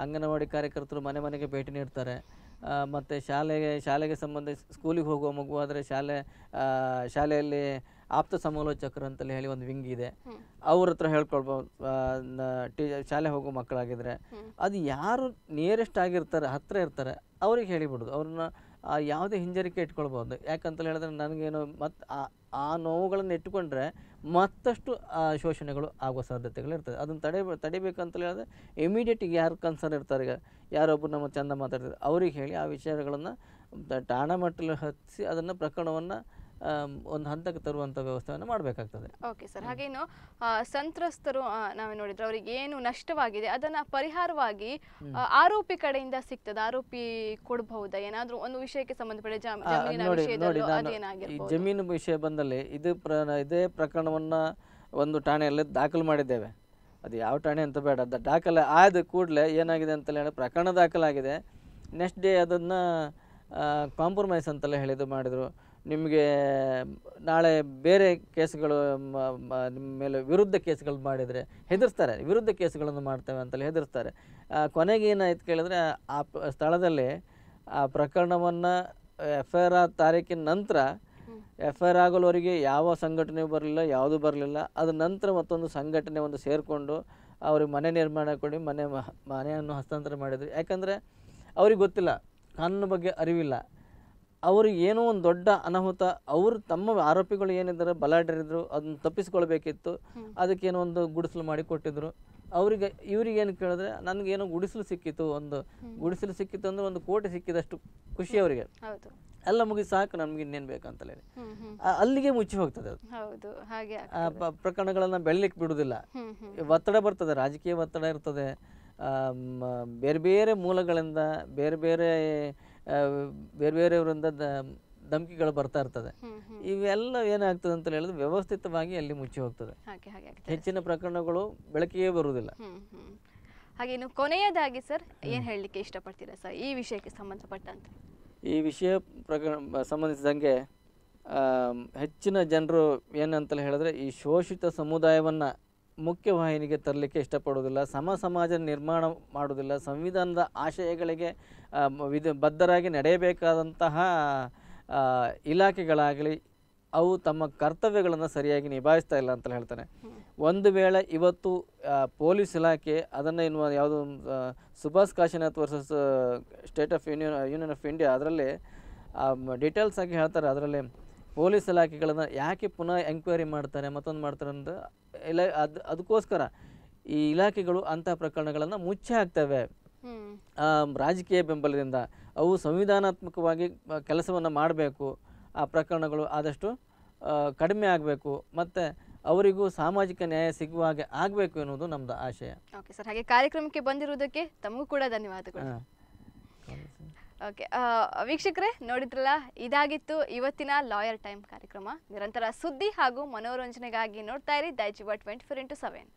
[SPEAKER 2] ಅಂಗನವಾಡಿ ಕಾರ್ಯಕರ್ತರು ಮನೆ ಮನೆಗೆ ಭೇಟಿ ನೀಡ್ತಾರೆ ಮತ್ತು ಶಾಲೆಗೆ ಶಾಲೆಗೆ ಸಂಬಂಧಿಸಿ ಸ್ಕೂಲಿಗೆ ಹೋಗುವ ಮಗು ಆದರೆ ಶಾಲೆ ಶಾಲೆಯಲ್ಲಿ ಆಪ್ತ ಸಮಾಲೋಚಕರು ಅಂತಲೇ ಹೇಳಿ ಒಂದು ವಿಂಗ್ ಇದೆ ಅವ್ರ ಹತ್ರ ಹೇಳ್ಕೊಳ್ಬೋದು ಶಾಲೆ ಹೋಗೋ ಮಕ್ಕಳಾಗಿದ್ರೆ ಅದು ಯಾರು ನಿಯರೆಸ್ಟ್ ಆಗಿರ್ತಾರೆ ಹತ್ತಿರ ಇರ್ತಾರೆ ಅವ್ರಿಗೆ ಹೇಳಿಬಿಡೋದು ಅವ್ರನ್ನ ಯಾವುದೇ ಹಿಂಜರಿಕೆ ಇಟ್ಕೊಳ್ಬೋದು ಯಾಕಂತ ಹೇಳಿದ್ರೆ ನನಗೇನು ಮತ್ತು ಆ ನೋವುಗಳನ್ನು ಇಟ್ಕೊಂಡ್ರೆ ಮತ್ತಷ್ಟು ಶೋಷಣೆಗಳು ಆಗೋ ಸಾಧ್ಯತೆಗಳು ಇರ್ತದೆ ಅದನ್ನು ತಡೆ ತಡಿಬೇಕಂತ ಹೇಳಿದ್ರೆ ಇಮಿಡಿಯೇಟಿಗೆ ಯಾರು ಕನ್ಸರ್ನ್ ಇರ್ತಾರೆ ಈಗ ಯಾರೊಬ್ಬರು ನಮ್ಮ ಚಂದ ಮಾತಾಡ್ತಾರೆ ಅವ್ರಿಗೆ ಹೇಳಿ ಆ ವಿಚಾರಗಳನ್ನು ತಾಣ ಮಟ್ಟಲು ಹತ್ತಿಸಿ ಅದನ್ನು ಪ್ರಕರಣವನ್ನು ಒಂದು ಹಂತಕ್ಕೆ ತರುವಂತ ವ್ಯವಸ್ಥೆಯನ್ನು ಮಾಡಬೇಕಾಗ್ತದೆ
[SPEAKER 1] ಓಕೆ ಸರ್ ಹಾಗೇನು ಸಂತ್ರಸ್ತರು ನಾವೇ ನೋಡಿದ್ರೆ ಅವರಿಗೆ ಏನು ನಷ್ಟವಾಗಿದೆ ಅದನ್ನ ಪರಿಹಾರವಾಗಿ ಆರೋಪಿ ಕಡೆಯಿಂದ ಸಿಗ್ತದೆ ಆರೋಪಿ ಕೊಡಬಹುದಾ ಏನಾದರೂ ಒಂದು ವಿಷಯಕ್ಕೆ ಸಂಬಂಧಪಟ್ಟ
[SPEAKER 2] ಜಮೀನು ವಿಷಯ ಬಂದಲ್ಲಿ ಇದು ಪ್ರ ಇದೇ ಪ್ರಕರಣವನ್ನ ಒಂದು ಠಾಣೆಯಲ್ಲಿ ದಾಖಲು ಮಾಡಿದ್ದೇವೆ ಅದು ಯಾವ ಠಾಣೆ ಅಂತ ಬೇಡ ಅದ ದಾಖಲೆ ಆದ ಕೂಡಲೇ ಏನಾಗಿದೆ ಅಂತಲೇ ಹೇಳಿ ಪ್ರಕರಣ ದಾಖಲಾಗಿದೆ ನೆಕ್ಸ್ಟ್ ಡೇ ಅದನ್ನು ಕಾಂಪ್ರಮೈಸ್ ಅಂತಲೇ ಹೇಳಿದ್ದು ಮಾಡಿದರು ನಿಮಗೆ ನಾಳೆ ಬೇರೆ ಕೇಸ್ಗಳು ನಿಮ್ಮ ಮೇಲೆ ವಿರುದ್ಧ ಕೇಸ್ಗಳು ಮಾಡಿದರೆ ಹೆದರ್ಸ್ತಾರೆ ವಿರುದ್ಧ ಕೇಸ್ಗಳನ್ನು ಮಾಡ್ತೇವೆ ಅಂತಲೇ ಹೆದರ್ಸ್ತಾರೆ ಕೊನೆಗೆ ಏನಾಯ್ತು ಕೇಳಿದ್ರೆ ಆ ಸ್ಥಳದಲ್ಲಿ ಆ ಪ್ರಕರಣವನ್ನು ಎಫ್ ಐ ಆರ್ ಆ ತಾರೀಕಿನ ನಂತರ ಎಫ್ ಐ ಆರ್ ಆಗೋಲ್ವರೆಗೆ ಯಾವ ಸಂಘಟನೆ ಬರಲಿಲ್ಲ ಯಾವುದೂ ಬರಲಿಲ್ಲ ಅದ ನಂತರ ಮತ್ತೊಂದು ಸಂಘಟನೆ ಒಂದು ಸೇರಿಕೊಂಡು ಅವ್ರಿಗೆ ಮನೆ ನಿರ್ಮಾಣ ಕೊಡಿ ಮನೆ ಮನೆಯನ್ನು ಹಸ್ತಾಂತರ ಮಾಡಿದ್ರು ಯಾಕಂದರೆ ಅವ್ರಿಗೆ ಗೊತ್ತಿಲ್ಲ ಕಾನೂನು ಬಗ್ಗೆ ಅರಿವಿಲ್ಲ ಅವರು ಏನೋ ಒಂದು ದೊಡ್ಡ ಅನಾಹುತ ಅವರು ತಮ್ಮ ಆರೋಪಿಗಳು ಏನಿದ್ದಾರೆ ಬಲಾಢ್ಯರಿದ್ರು ಅದನ್ನ ತಪ್ಪಿಸ್ಕೊಳ್ಬೇಕಿತ್ತು ಅದಕ್ಕೇನೋ ಒಂದು ಗುಡಿಸಲು ಮಾಡಿ ಕೊಟ್ಟಿದ್ರು ಅವ್ರಿಗೆ ಇವ್ರಿಗೇನು ಕೇಳಿದ್ರೆ ನನಗೇನು ಗುಡಿಸಲು ಸಿಕ್ಕಿತ್ತು ಒಂದು ಗುಡಿಸಲು ಸಿಕ್ಕಿತ್ತು ಅಂದ್ರೆ ಒಂದು ಕೋಟಿ ಸಿಕ್ಕಿದಷ್ಟು ಖುಷಿ ಅವರಿಗೆ ಎಲ್ಲ ಮುಗಿ ಸಾಕು ನಮ್ಗೆ ಇನ್ನೇನು ಬೇಕಂತಲೇ ಅಲ್ಲಿಗೆ ಮುಚ್ಚಿ ಹೋಗ್ತದೆ
[SPEAKER 1] ಅದು
[SPEAKER 2] ಪ್ರಕರಣಗಳನ್ನ ಬೆಳಿಲಿಕ್ಕೆ ಬಿಡುದಿಲ್ಲ ಒತ್ತಡ ಬರ್ತದೆ ರಾಜಕೀಯ ಒತ್ತಡ ಇರ್ತದೆ ಬೇರೆ ಬೇರೆ ಮೂಲಗಳಿಂದ ಬೇರೆ ಬೇರೆ ಬೇರೆ ಬೇರೆಯವರಿಂದ ಧಮಕಿಗಳು ಬರ್ತಾ ಇರ್ತದೆ ಇವೆಲ್ಲ ಏನಾಗ್ತದೆ ಅಂತ ಹೇಳಿದ್ರೆ ವ್ಯವಸ್ಥಿತವಾಗಿ ಅಲ್ಲಿ ಮುಚ್ಚಿ ಹೋಗ್ತದೆ ಹೆಚ್ಚಿನ ಪ್ರಕರಣಗಳು ಬೆಳಕಿಗೆ ಬರುವುದಿಲ್ಲ
[SPEAKER 1] ಹಾಗೆ ಇನ್ನು ಕೊನೆಯದಾಗಿ ಸರ್ ಏನು ಹೇಳಲಿಕ್ಕೆ ಇಷ್ಟಪಡ್ತೀರಾ ಸರ್ ಈ ವಿಷಯಕ್ಕೆ ಸಂಬಂಧಪಟ್ಟಂತೆ
[SPEAKER 2] ಈ ವಿಷಯ ಪ್ರಕರಣ ಸಂಬಂಧಿಸಿದಂಗೆ ಹೆಚ್ಚಿನ ಜನರು ಏನಂತ ಹೇಳಿದ್ರೆ ಈ ಶೋಷಿತ ಸಮುದಾಯವನ್ನ ಮುಖ್ಯವಾಹಿನಿಗೆ ತರಲಿಕ್ಕೆ ಇಷ್ಟಪಡೋದಿಲ್ಲ ಸಮ ಸಮಾಜ ನಿರ್ಮಾಣ ಮಾಡುವುದಿಲ್ಲ ಸಂವಿಧಾನದ ಆಶಯಗಳಿಗೆ ವಿಧ ಬದ್ಧರಾಗಿ ನಡೆಯಬೇಕಾದಂತಹ ಇಲಾಖೆಗಳಾಗಲಿ ಅವು ತಮ್ಮ ಕರ್ತವ್ಯಗಳನ್ನು ಸರಿಯಾಗಿ ನಿಭಾಯಿಸ್ತಾ ಇಲ್ಲ ಅಂತ ಹೇಳ್ತಾನೆ ಒಂದು ವೇಳೆ ಇವತ್ತು ಪೊಲೀಸ್ ಇಲಾಖೆ ಅದನ್ನು ಇನ್ನು ಯಾವುದೋ Subhash Kashinath versus state of union union of India ಅದರಲ್ಲಿ ಡೀಟೇಲ್ಸ್ ಆಗಿ ಹೇಳ್ತಾರೆ ಅದರಲ್ಲಿ ಪೊಲೀಸ್ ಇಲಾಖೆಗಳನ್ನು ಯಾಕೆ ಪುನಃ ಎಂಕ್ವೈರಿ ಮಾಡ್ತಾರೆ ಮತ್ತೊಂದು ಮಾಡ್ತಾರೆ ಅಂತ ಇಲ್ಲ ಅದಕ್ಕೋಸ್ಕರ ಈ ಇಲಾಖೆಗಳು ಅಂತಹ ಪ್ರಕರಣಗಳನ್ನು ಮುಚ್ಚಿ ಹಾಕ್ತವೆ ರಾಜಕೀಯ ಬೆಂಬಲದಿಂದ ಅವು ಸಂವಿಧಾನಾತ್ಮಕವಾಗಿ ಕೆಲಸವನ್ನು ಮಾಡಬೇಕು ಆ ಪ್ರಕರಣಗಳು ಆದಷ್ಟು ಕಡಿಮೆ ಆಗಬೇಕು ಮತ್ತು ಅವರಿಗೂ ಸಾಮಾಜಿಕ ನ್ಯಾಯ ಸಿಗುವ ಹಾಗೆ ಆಗಬೇಕು ಎನ್ನುವುದು ನಮ್ಮದು ಆಶಯ
[SPEAKER 1] ಓಕೆ ಸರ್ ಹಾಗೆ ಕಾರ್ಯಕ್ರಮಕ್ಕೆ ಬಂದಿರುವುದಕ್ಕೆ ತಮಗೂ ಕೂಡ ಧನ್ಯವಾದಗಳು ಓಕೆ ವೀಕ್ಷಕರೇ ನೋಡಿದ್ರಲ್ಲ ಇದಾಗಿತ್ತು ಇವತ್ತಿನ ಲಾಯರ್ ಟೈಮ್ ಕಾರ್ಯಕ್ರಮ ನಿರಂತರ ಸುದ್ದಿ ಹಾಗೂ ಮನೋರಂಜನೆಗಾಗಿ ನೋಡ್ತಾ ಇರಿ ದೈಜಿಬಾ ಟ್ವೆಂಟಿ ಫೋರ್ ಇಂಟು ಸೆವೆನ್